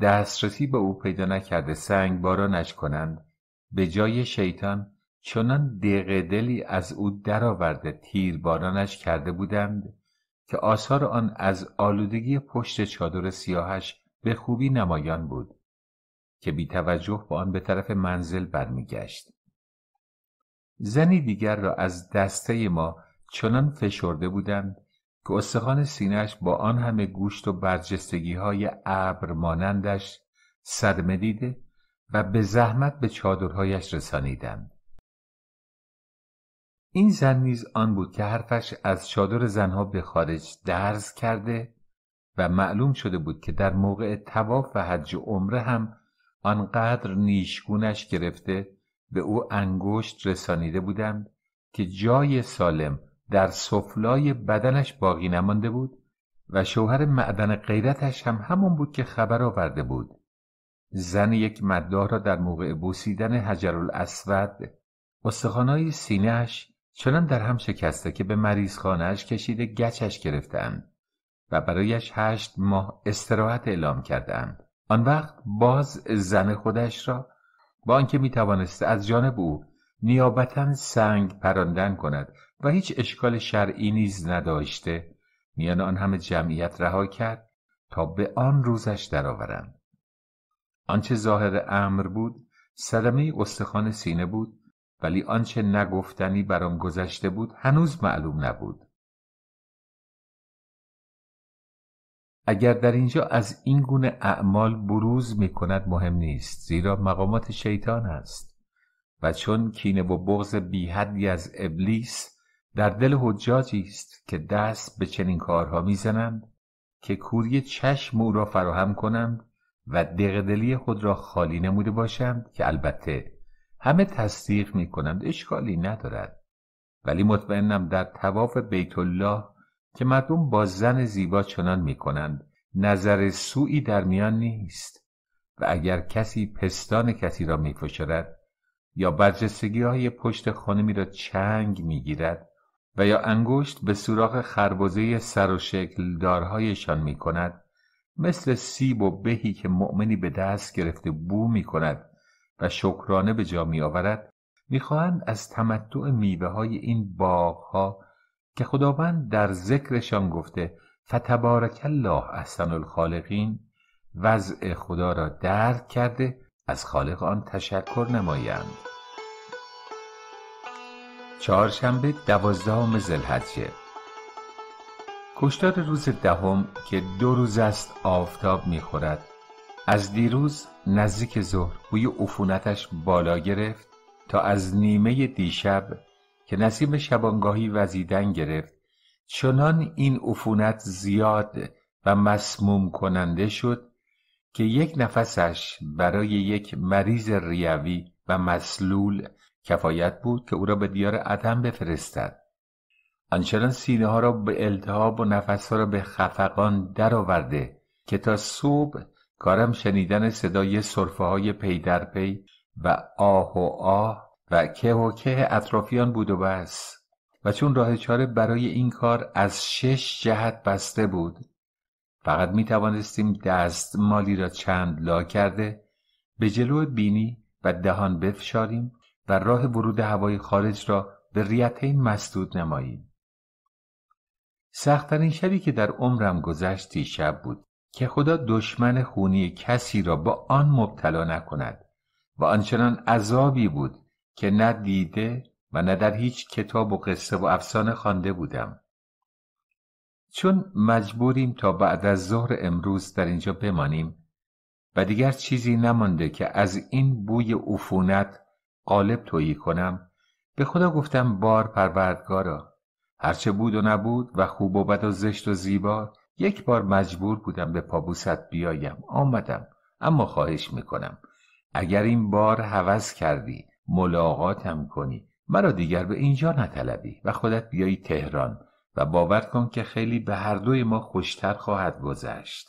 دسترسی به او پیدا نکرده سنگ بارانش کنند به جای شیطان چنان دقدلی از او درآورده تیر بارانش کرده بودند که آثار آن از آلودگی پشت چادر سیاهش به خوبی نمایان بود که بی توجه با آن به طرف منزل برمیگشت. زنی دیگر را از دسته ما چنان فشرده بودند که استخوان سینهش با آن همه گوشت و برجستگی های ابر مانندش صدمه دیده و به زحمت به چادرهایش رسانیدند. این زن نیز آن بود که حرفش از چادر زنها به خارج درز کرده و معلوم شده بود که در موقع تواف و حج عمره هم آنقدر نیشگونش گرفته به او انگشت رسانیده بودند که جای سالم در سفلای بدنش باقی نمانده بود و شوهر معدن غیرتش هم همون بود که خبر آورده بود زن یک مداح را در موقع بوسیدن حجر الاسود استخوانهای سینهش چنان در هم شکسته که به مریض خانهش کشیده گچش گرفتند و برایش هشت ماه استراحت اعلام کردند آن وقت باز زن خودش را با آنکه می از جانب او نیابتا سنگ پراندن کند و هیچ اشکال شرعی نیز نداشته میان آن همه جمعیت رها کرد تا به آن روزش درآورند آنچه ظاهر امر بود صدمه استخوان سینه بود ولی آنچه نگفتنی برام گذشته بود هنوز معلوم نبود اگر در اینجا از این گونه اعمال بروز می کند مهم نیست زیرا مقامات شیطان است و چون کینه و بغض بیحدی از ابلیس در دل حجاجی است که دست به چنین کارها میزنند که کوری چشم او را فراهم کنند و دقدلی خود را خالی نموده باشند که البته همه تصدیق می کنند اشکالی ندارد ولی مطمئنم در تواف بیت الله که مردم با زن زیبا چنان می کنند نظر سوئی در میان نیست و اگر کسی پستان کسی را می فشرد یا برجستگی های پشت خانمی را چنگ می گیرد و یا انگشت به سوراخ خربزه سر و شکل دارهایشان می کند مثل سیب و بهی که مؤمنی به دست گرفته بو می کند و شکرانه به جا می آورد میخواهند از تمتع میوه های این باغها که خداوند در ذکرشان گفته فتبارک الله احسن الخالقین وضع خدا را درک کرده از خالق آن تشکر نمایند چهارشنبه دوازدهم ذلحجه کشتار روز دهم که دو روز است آفتاب میخورد از دیروز نزدیک ظهر بوی عفونتش بالا گرفت تا از نیمه دیشب که نسیم شبانگاهی وزیدن گرفت چنان این عفونت زیاد و مسموم کننده شد که یک نفسش برای یک مریض ریوی و مسلول کفایت بود که او را به دیار عدم بفرستد آنچنان سینه ها را به التهاب و ها را به خفقان درآورده که تا صبح کارم شنیدن صدای صرفه های پی در پی و آه و آه و که و که اطرافیان بود و بس و چون راه چاره برای این کار از شش جهت بسته بود فقط می توانستیم دست مالی را چند لا کرده به جلو بینی و دهان بفشاریم و راه ورود هوای خارج را به ریتین مسدود نماییم سختترین شبی که در عمرم گذشت شب بود که خدا دشمن خونی کسی را با آن مبتلا نکند و آنچنان عذابی بود که نه دیده و نه در هیچ کتاب و قصه و افسانه خوانده بودم چون مجبوریم تا بعد از ظهر امروز در اینجا بمانیم و دیگر چیزی نمانده که از این بوی عفونت قالب تویی کنم به خدا گفتم بار پروردگارا هرچه بود و نبود و خوب و بد و زشت و زیبا یک بار مجبور بودم به پابوست بیایم آمدم اما خواهش میکنم اگر این بار حوض کردی ملاقاتم کنی مرا دیگر به اینجا نطلبی و خودت بیایی تهران و باور کن که خیلی به هر دوی ما خوشتر خواهد گذشت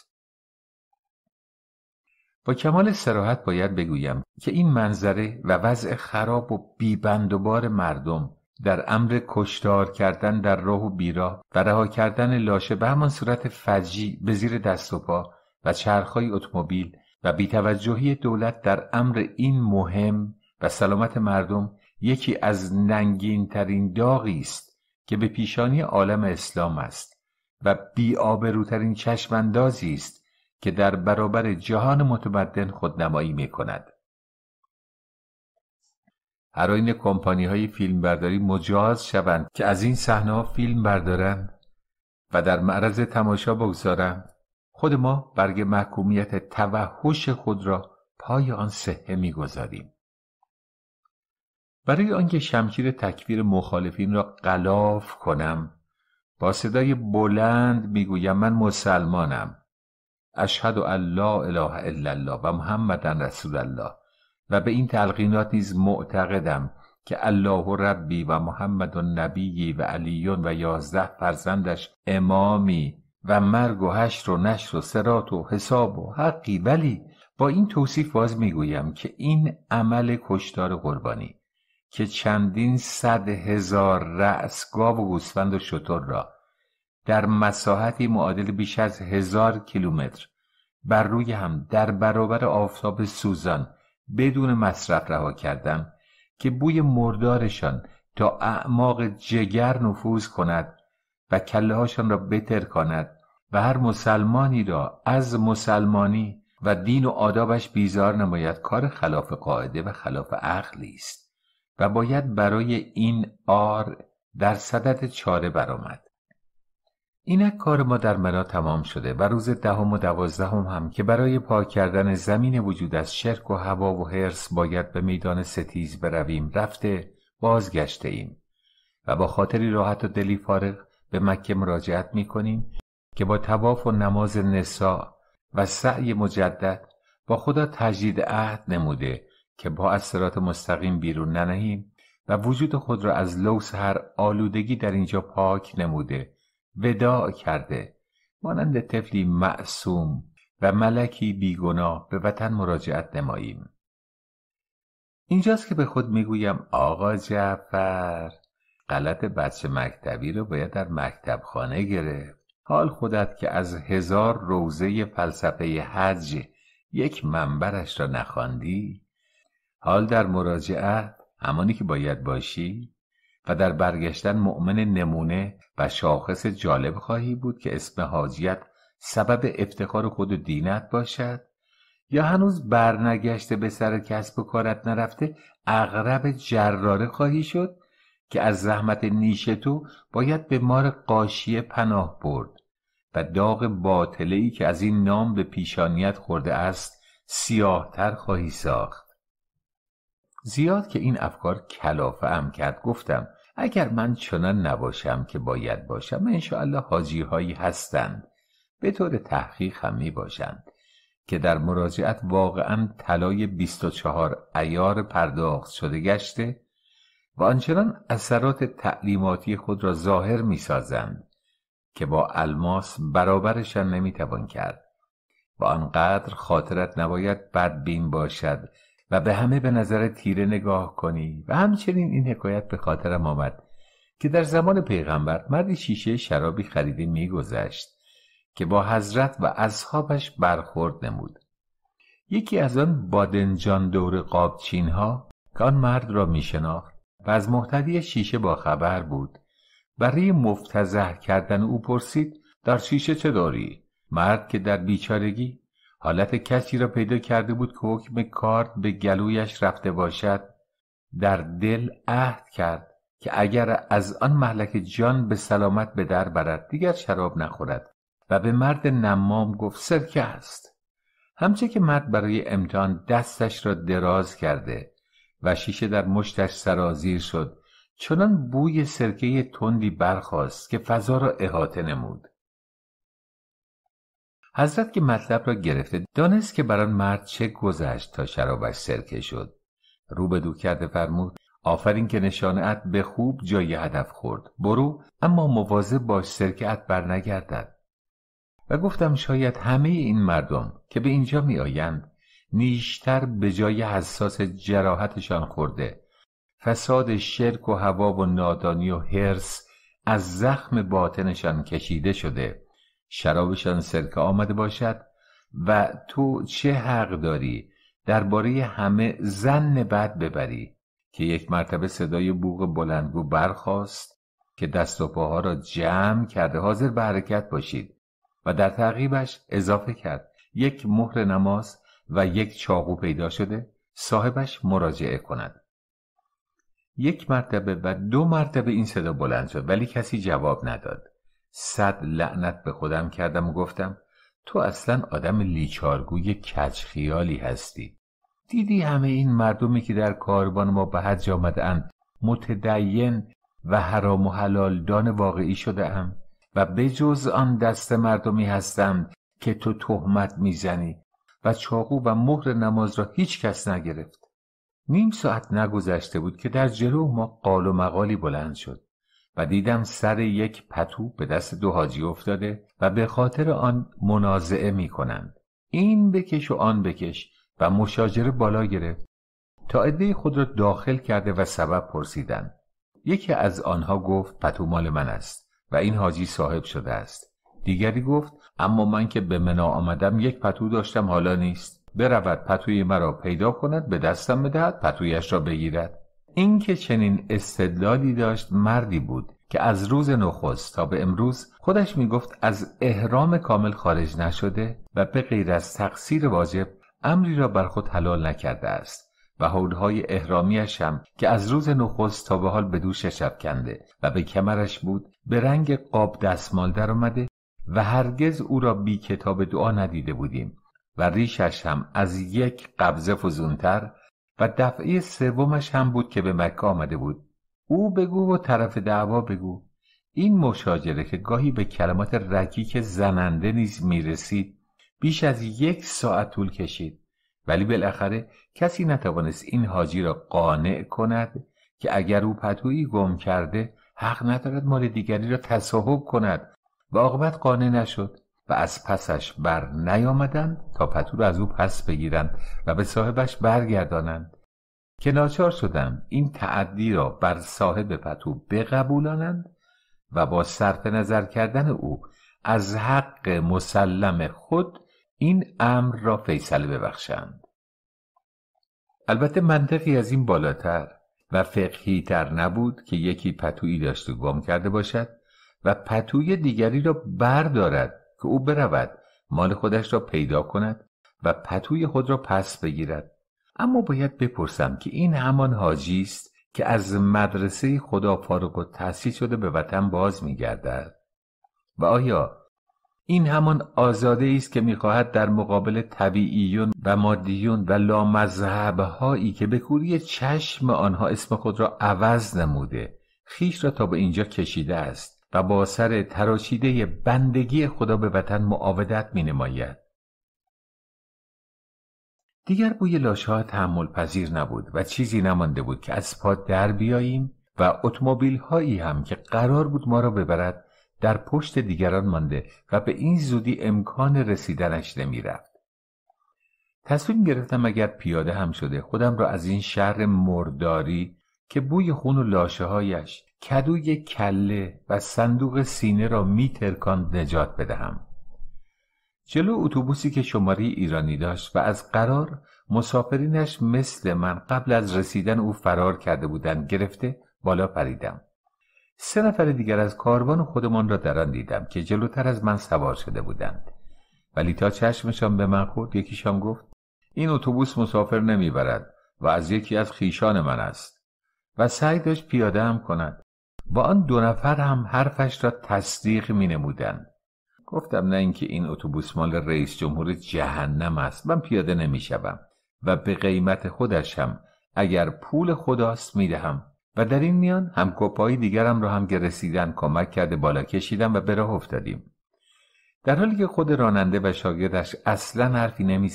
با کمال سراحت باید بگویم که این منظره و وضع خراب و بیبند و بار مردم در امر کشتار کردن در راه و بیرا و رها کردن لاشه به همان صورت فجی به زیر دست و پا و چرخهای اتومبیل و بیتوجهی دولت در امر این مهم و سلامت مردم یکی از ننگین ترین داغی است که به پیشانی عالم اسلام است و بیآبروترین چشمندازی است که در برابر جهان متمدن خودنمایی می کند. هر کمپانی های فیلم برداری مجاز شوند که از این صحنه فیلم بردارند و در معرض تماشا بگذارند خود ما برگ محکومیت توحش خود را پای آن صحه میگذاریم برای آنکه شمشیر تکفیر مخالفین را قلاف کنم با صدای بلند میگویم من مسلمانم اشهد ان لا اله الا الله و محمدن رسول الله و به این تلقینات نیز معتقدم که الله و ربی و محمد و نبی و علیون و یازده فرزندش امامی و مرگ و هشت و نشر و سرات و حساب و حقی ولی با این توصیف باز میگویم که این عمل کشتار قربانی که چندین صد هزار رأس گاو و گوسفند و شتر را در مساحتی معادل بیش از هزار کیلومتر بر روی هم در برابر آفتاب سوزان بدون مصرف رها کردم که بوی مردارشان تا اعماق جگر نفوذ کند و هاشان را کند و هر مسلمانی را از مسلمانی و دین و آدابش بیزار نماید کار خلاف قاعده و خلاف عقلی است و باید برای این آر در صدد چاره برآمد اینک کار ما در منا تمام شده و روز دهم و دوازدهم هم که برای پاک کردن زمین وجود از شرک و هوا و حرس باید به میدان ستیز برویم رفته بازگشته ایم و با خاطری راحت و دلی فارغ به مکه مراجعت می کنیم که با تواف و نماز نسا و سعی مجدد با خدا تجدید عهد نموده که با اثرات مستقیم بیرون ننهیم و وجود خود را از لوس هر آلودگی در اینجا پاک نموده وداع کرده مانند طفلی معصوم و ملکی بیگناه به وطن مراجعت نماییم اینجاست که به خود میگویم آقا جعفر غلط بچه مکتبی رو باید در مکتب خانه گرفت حال خودت که از هزار روزه فلسفه حج یک منبرش را نخواندی حال در مراجعت همانی که باید باشی و در برگشتن مؤمن نمونه و شاخص جالب خواهی بود که اسم حاجیت سبب افتخار خود و دینت باشد یا هنوز برنگشته به سر کسب و کارت نرفته اغرب جراره خواهی شد که از زحمت نیشه تو باید به مار قاشیه پناه برد و داغ باطلی که از این نام به پیشانیت خورده است سیاهتر خواهی ساخت زیاد که این افکار کلافه ام کرد گفتم اگر من چنان نباشم که باید باشم انشاءالله حاجی هایی هستند به طور تحقیق هم می باشند که در مراجعت واقعا طلای 24 ایار پرداخت شده گشته و آنچنان اثرات تعلیماتی خود را ظاهر می سازند که با الماس برابرشان نمی توان کرد و آنقدر خاطرت نباید بدبین باشد و به همه به نظر تیره نگاه کنی و همچنین این حکایت به خاطرم آمد که در زمان پیغمبر مردی شیشه شرابی خریده میگذشت که با حضرت و اصحابش برخورد نمود یکی از آن بادنجان دور قابچین ها که آن مرد را می و از محتوی شیشه با خبر بود برای مفتزه کردن او پرسید در شیشه چه داری؟ مرد که در بیچارگی حالت کسی را پیدا کرده بود که حکم کارد به گلویش رفته باشد در دل عهد کرد که اگر از آن محلک جان به سلامت به در برد دیگر شراب نخورد و به مرد نمام گفت سرکه است همچه که مرد برای امتحان دستش را دراز کرده و شیشه در مشتش سرازیر شد چنان بوی سرکه تندی برخاست که فضا را احاطه نمود حضرت که مطلب را گرفته دانست که بر مرد چه گذشت تا شرابش سرکه شد رو به دو کرده فرمود آفرین که نشانت به خوب جای هدف خورد برو اما مواظب باش سرکهات بر نگردد و گفتم شاید همه این مردم که به اینجا می آیند نیشتر به جای حساس جراحتشان خورده فساد شرک و هوا و نادانی و هرس از زخم باطنشان کشیده شده شرابشان سرکه آمده باشد و تو چه حق داری درباره همه زن بد ببری که یک مرتبه صدای بوغ بلندگو برخاست که دست و پاها را جمع کرده حاضر به حرکت باشید و در تعقیبش اضافه کرد یک مهر نماز و یک چاقو پیدا شده صاحبش مراجعه کند یک مرتبه و دو مرتبه این صدا بلند شد ولی کسی جواب نداد صد لعنت به خودم کردم و گفتم تو اصلا آدم لیچارگوی کچخیالی هستی دیدی همه این مردمی که در کاروان ما به حج آمدن متدین و حرام و حلال دان واقعی شده ام و به جز آن دست مردمی هستم که تو تهمت میزنی و چاقو و مهر نماز را هیچ کس نگرفت نیم ساعت نگذشته بود که در جلو ما قال و مقالی بلند شد و دیدم سر یک پتو به دست دو حاجی افتاده و به خاطر آن منازعه می کنند. این بکش و آن بکش و مشاجره بالا گرفت تا عده خود را داخل کرده و سبب پرسیدند. یکی از آنها گفت پتو مال من است و این حاجی صاحب شده است. دیگری گفت اما من که به منا آمدم یک پتو داشتم حالا نیست برود پتوی مرا پیدا کند به دستم بدهد پتویش را بگیرد اینکه چنین استدلالی داشت مردی بود که از روز نخست تا به امروز خودش می گفت از احرام کامل خارج نشده و به غیر از تقصیر واجب امری را بر خود حلال نکرده است و حولهای احرامیش هم که از روز نخست تا به حال به دوشش کنده و به کمرش بود به رنگ قاب دستمال در و هرگز او را بی کتاب دعا ندیده بودیم و ریشش هم از یک قبضه فزونتر و دفعه سومش هم بود که به مکه آمده بود او بگو و طرف دعوا بگو این مشاجره که گاهی به کلمات رکیک زننده نیز میرسید بیش از یک ساعت طول کشید ولی بالاخره کسی نتوانست این حاجی را قانع کند که اگر او پتویی گم کرده حق ندارد مال دیگری را تصاحب کند و عاقبت قانع نشد و از پسش بر نیامدند تا پتو را از او پس بگیرند و به صاحبش برگردانند که ناچار شدم این تعدی را بر صاحب پتو بقبولانند و با صرف نظر کردن او از حق مسلم خود این امر را فیصله ببخشند البته منطقی از این بالاتر و فقهی تر نبود که یکی پتویی داشته گم کرده باشد و پتوی دیگری را بردارد که او برود مال خودش را پیدا کند و پتوی خود را پس بگیرد اما باید بپرسم که این همان حاجی است که از مدرسه خدا فارغ و تحصیل شده به وطن باز میگردد و آیا این همان آزاده است که میخواهد در مقابل طبیعیون و مادیون و لامذهبهایی هایی که به کوری چشم آنها اسم خود را عوض نموده خیش را تا به اینجا کشیده است و با سر تراشیده بندگی خدا به وطن معاودت می نماید. دیگر بوی لاشه ها تحمل پذیر نبود و چیزی نمانده بود که از پا در بیاییم و اتومبیل هایی هم که قرار بود ما را ببرد در پشت دیگران مانده و به این زودی امکان رسیدنش نمی رفت. تصمیم گرفتم اگر پیاده هم شده خودم را از این شهر مرداری که بوی خون و لاشه هایش کدوی کله و صندوق سینه را میترکاند نجات بدهم جلو اتوبوسی که شماری ایرانی داشت و از قرار مسافرینش مثل من قبل از رسیدن او فرار کرده بودند گرفته بالا پریدم سه نفر دیگر از کاروان خودمان را در آن دیدم که جلوتر از من سوار شده بودند ولی تا چشمشان به من خورد یکیشان گفت این اتوبوس مسافر نمیبرد و از یکی از خیشان من است و سعی داشت پیاده هم کند و آن دو نفر هم حرفش را تصدیق می نمودن. گفتم نه اینکه این اتوبوس مال رئیس جمهور جهنم است من پیاده نمی شدم و به قیمت هم اگر پول خداست می دهم و در این میان کپایی دیگرم را هم که رسیدن کمک کرده بالا کشیدم و به راه افتادیم در حالی که خود راننده و شاگردش اصلا حرفی نمی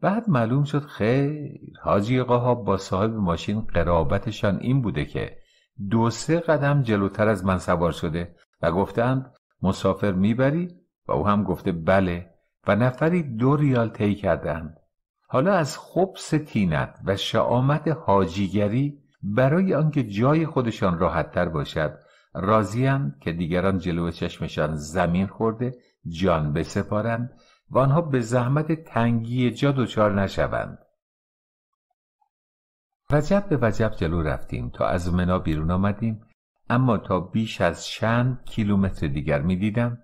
بعد معلوم شد خیر حاجی قاها با صاحب ماشین قرابتشان این بوده که دو سه قدم جلوتر از من سوار شده و گفتند مسافر میبری و او هم گفته بله و نفری دو ریال طی کردند حالا از خبس تینت و شعامت حاجیگری برای آنکه جای خودشان راحتتر باشد راضیاند که دیگران جلو چشمشان زمین خورده جان بسپارند و آنها به زحمت تنگی جا دچار نشوند وجب به وجب جلو رفتیم تا از منا بیرون آمدیم اما تا بیش از چند کیلومتر دیگر می دیدم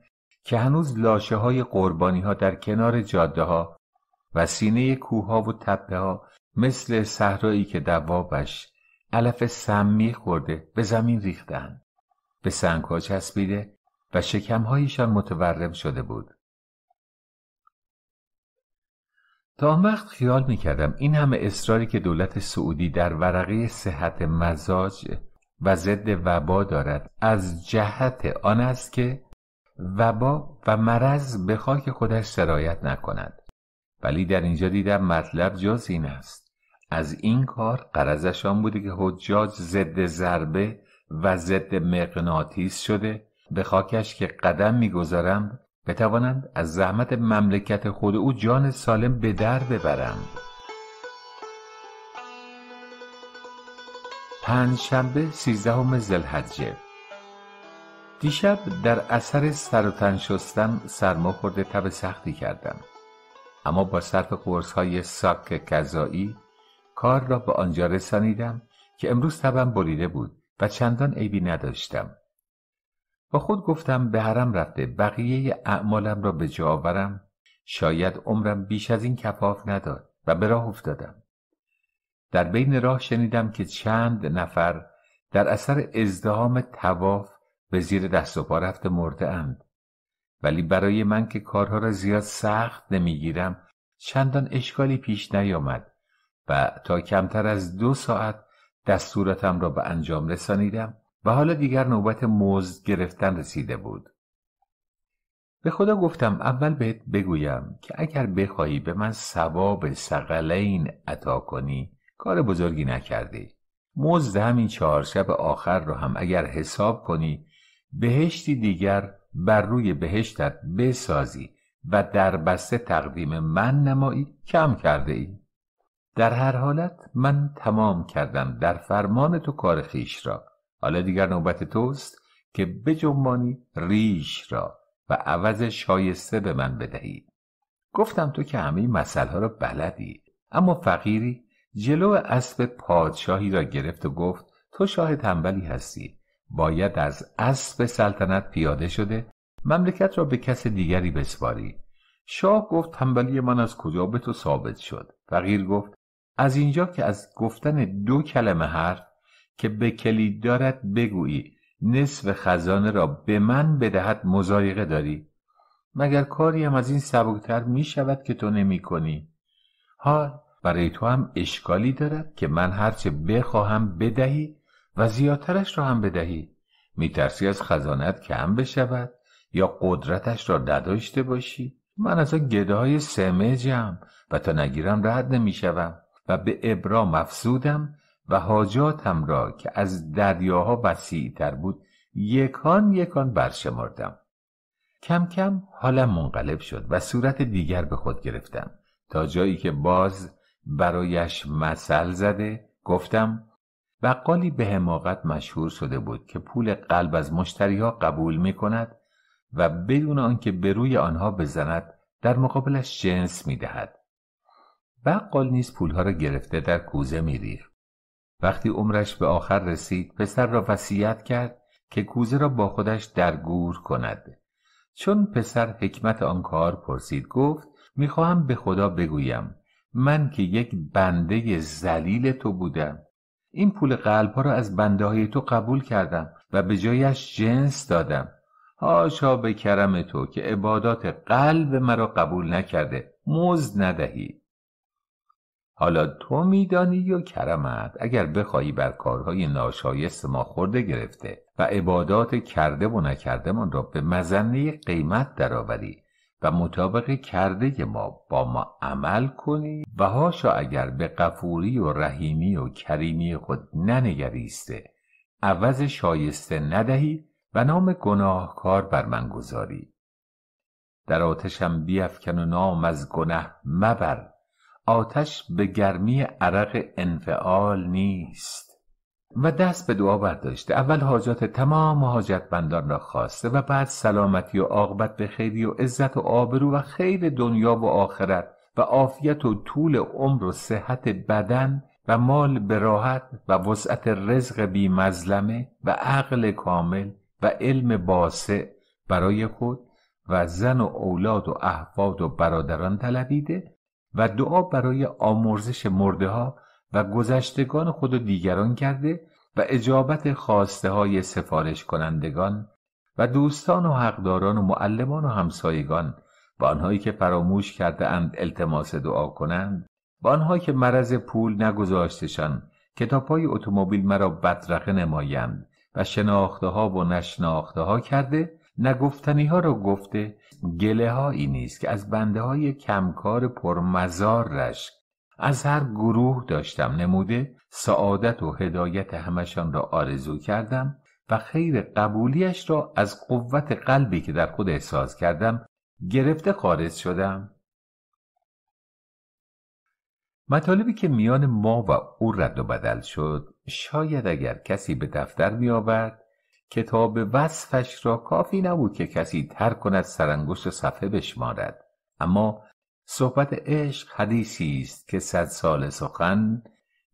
که هنوز لاشه های قربانی ها در کنار جاده ها و سینه کوه ها و تپه ها مثل صحرایی که دوابش علف سمی خورده به زمین ریختن به سنگ ها چسبیده و شکم هایشان متورم شده بود تا آن وقت خیال میکردم این همه اصراری که دولت سعودی در ورقه صحت مزاج و ضد وبا دارد از جهت آن است که وبا و مرض به خاک خودش سرایت نکند ولی در اینجا دیدم مطلب جز این است از این کار قرضش آن بوده که حجاج ضد ضربه و ضد مغناطیس شده به خاکش که قدم میگذارم بتوانند از زحمت مملکت خود او جان سالم به در ببرند پنج شنبه سیزدهم زلحجه دیشب در اثر سر و تن شستن سرما خورده تب سختی کردم اما با صرف قرص های ساک کذایی کار را به آنجا رسانیدم که امروز تبم بریده بود و چندان عیبی نداشتم خود گفتم به حرم رفته بقیه اعمالم را به جا آورم شاید عمرم بیش از این کفاف نداد و به راه افتادم در بین راه شنیدم که چند نفر در اثر ازدهام تواف به زیر دست و پا رفته مرده اند ولی برای من که کارها را زیاد سخت نمیگیرم چندان اشکالی پیش نیامد و تا کمتر از دو ساعت دستوراتم را به انجام رسانیدم و حالا دیگر نوبت موز گرفتن رسیده بود به خدا گفتم اول بهت بگویم که اگر بخواهی به من ثواب سقلین عطا کنی کار بزرگی نکردی مزد همین چهار شب آخر رو هم اگر حساب کنی بهشتی دیگر بر روی بهشتت بسازی و در بسته تقدیم من نمایی کم کرده ای در هر حالت من تمام کردم در فرمان تو کار خیش را حالا دیگر نوبت توست که بجنبانی ریش را و عوض شایسته به من بدهی گفتم تو که همه این مسئله را بلدی اما فقیری جلو اسب پادشاهی را گرفت و گفت تو شاه تنبلی هستی باید از اسب سلطنت پیاده شده مملکت را به کس دیگری بسپاری شاه گفت تنبلی من از کجا به تو ثابت شد فقیر گفت از اینجا که از گفتن دو کلمه هر که به دارد بگویی نصف خزانه را به من بدهد مزایقه داری مگر کاری هم از این سبکتر می شود که تو نمی کنی حال برای تو هم اشکالی دارد که من هرچه بخواهم بدهی و زیادترش را هم بدهی میترسی از خزانت کم بشود یا قدرتش را نداشته باشی من از آن های سمجم و تا نگیرم رد شوم و به ابرام افزودم و حاجاتم را که از دریاها وسیع تر بود یکان یکان برشمردم کم کم حالم منقلب شد و صورت دیگر به خود گرفتم تا جایی که باز برایش مثل زده گفتم بقالی به حماقت مشهور شده بود که پول قلب از مشتری ها قبول می کند و بدون آنکه به روی آنها بزند در مقابلش جنس می دهد بقال نیز پولها را گرفته در کوزه می وقتی عمرش به آخر رسید پسر را وصیت کرد که کوزه را با خودش در گور کند چون پسر حکمت آن کار پرسید گفت میخواهم به خدا بگویم من که یک بنده زلیل تو بودم این پول قلب ها را از بنده های تو قبول کردم و به جایش جنس دادم هاشا به کرم تو که عبادات قلب مرا قبول نکرده مزد ندهی حالا تو میدانی یا کرمت اگر بخواهی بر کارهای ناشایست ما خورده گرفته و عبادات کرده و نکرده من را به مزنه قیمت درآوری و مطابق کرده ما با ما عمل کنی و هاشا اگر به قفوری و رحیمی و کریمی خود ننگریسته عوض شایسته ندهی و نام گناهکار بر من گذاری در آتشم بیفکن و نام از گناه مبر آتش به گرمی عرق انفعال نیست و دست به دعا برداشته اول حاجات تمام بندان را خواسته و بعد سلامتی و عاقبت به خیری و عزت و آبرو و خیر دنیا و آخرت و عافیت و طول عمر و صحت بدن و مال به راحت و وسعت رزق بی مظلمه و عقل کامل و علم باسع برای خود و زن و اولاد و احفاد و برادران طلبیده و دعا برای آمرزش مرده ها و گذشتگان خود و دیگران کرده و اجابت خواسته های سفارش کنندگان و دوستان و حقداران و معلمان و همسایگان و آنهایی که فراموش کرده اند التماس دعا کنند و آنها که مرض پول نگذاشتشان که های اتومبیل مرا بدرقه نمایند و شناخته ها و نشناخته ها کرده نگفتنی ها را گفته گله نیست که از بنده های کمکار پرمزار رشک از هر گروه داشتم نموده سعادت و هدایت همشان را آرزو کردم و خیر قبولیش را از قوت قلبی که در خود احساس کردم گرفته خارج شدم مطالبی که میان ما و او رد و بدل شد شاید اگر کسی به دفتر می آورد کتاب وصفش را کافی نبود که کسی تر کند سرانگشت صفحه بشمارد اما صحبت عشق حدیثی است که صد سال سخن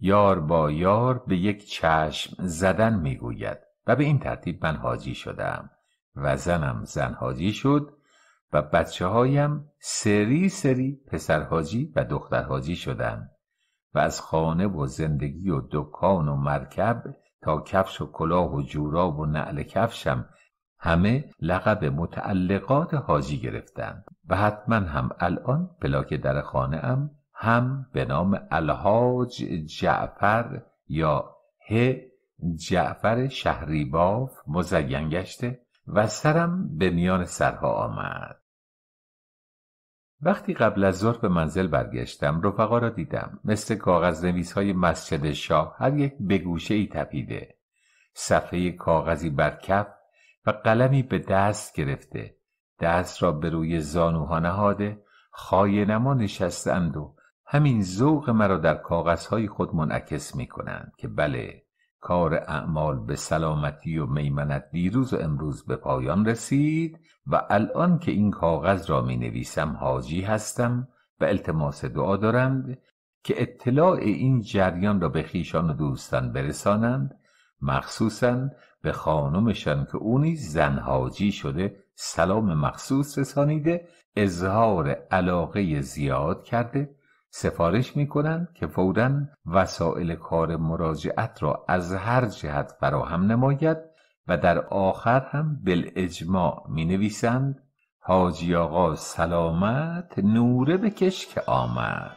یار با یار به یک چشم زدن میگوید و به این ترتیب من حاجی شدم و زنم زن حاجی شد و بچه هایم سری سری پسر حاجی و دختر حاجی شدند و از خانه و زندگی و دکان و مرکب تا کفش و کلاه و جوراب و نعل کفشم همه لقب متعلقات حاجی گرفتند و حتما هم الان پلاک در خانه ام هم به نام الهاج جعفر یا ه جعفر شهریباف مزین گشته و سرم به میان سرها آمد وقتی قبل از ظهر به منزل برگشتم رفقا را دیدم مثل کاغذ نویس های مسجد شاه هر یک به گوشه ای تپیده صفحه کاغذی بر کف و قلمی به دست گرفته دست را به روی زانوها نهاده خایه نما نشستند و همین ذوق مرا در کاغذهای خود منعکس می کنند که بله کار اعمال به سلامتی و میمنت دیروز و امروز به پایان رسید و الان که این کاغذ را می نویسم حاجی هستم و التماس دعا دارند که اطلاع این جریان را به خیشان و دوستان برسانند مخصوصا به خانمشان که اونی زن حاجی شده سلام مخصوص رسانیده اظهار علاقه زیاد کرده سفارش می کنند که فورا وسایل کار مراجعت را از هر جهت فراهم نماید و در آخر هم بالاجماع می نویسند حاجی آقا سلامت نوره بکش که آمد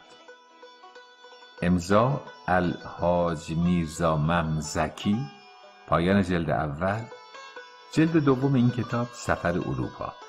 امضا الحاج میرزا ممزکی پایان جلد اول جلد دوم این کتاب سفر اروپا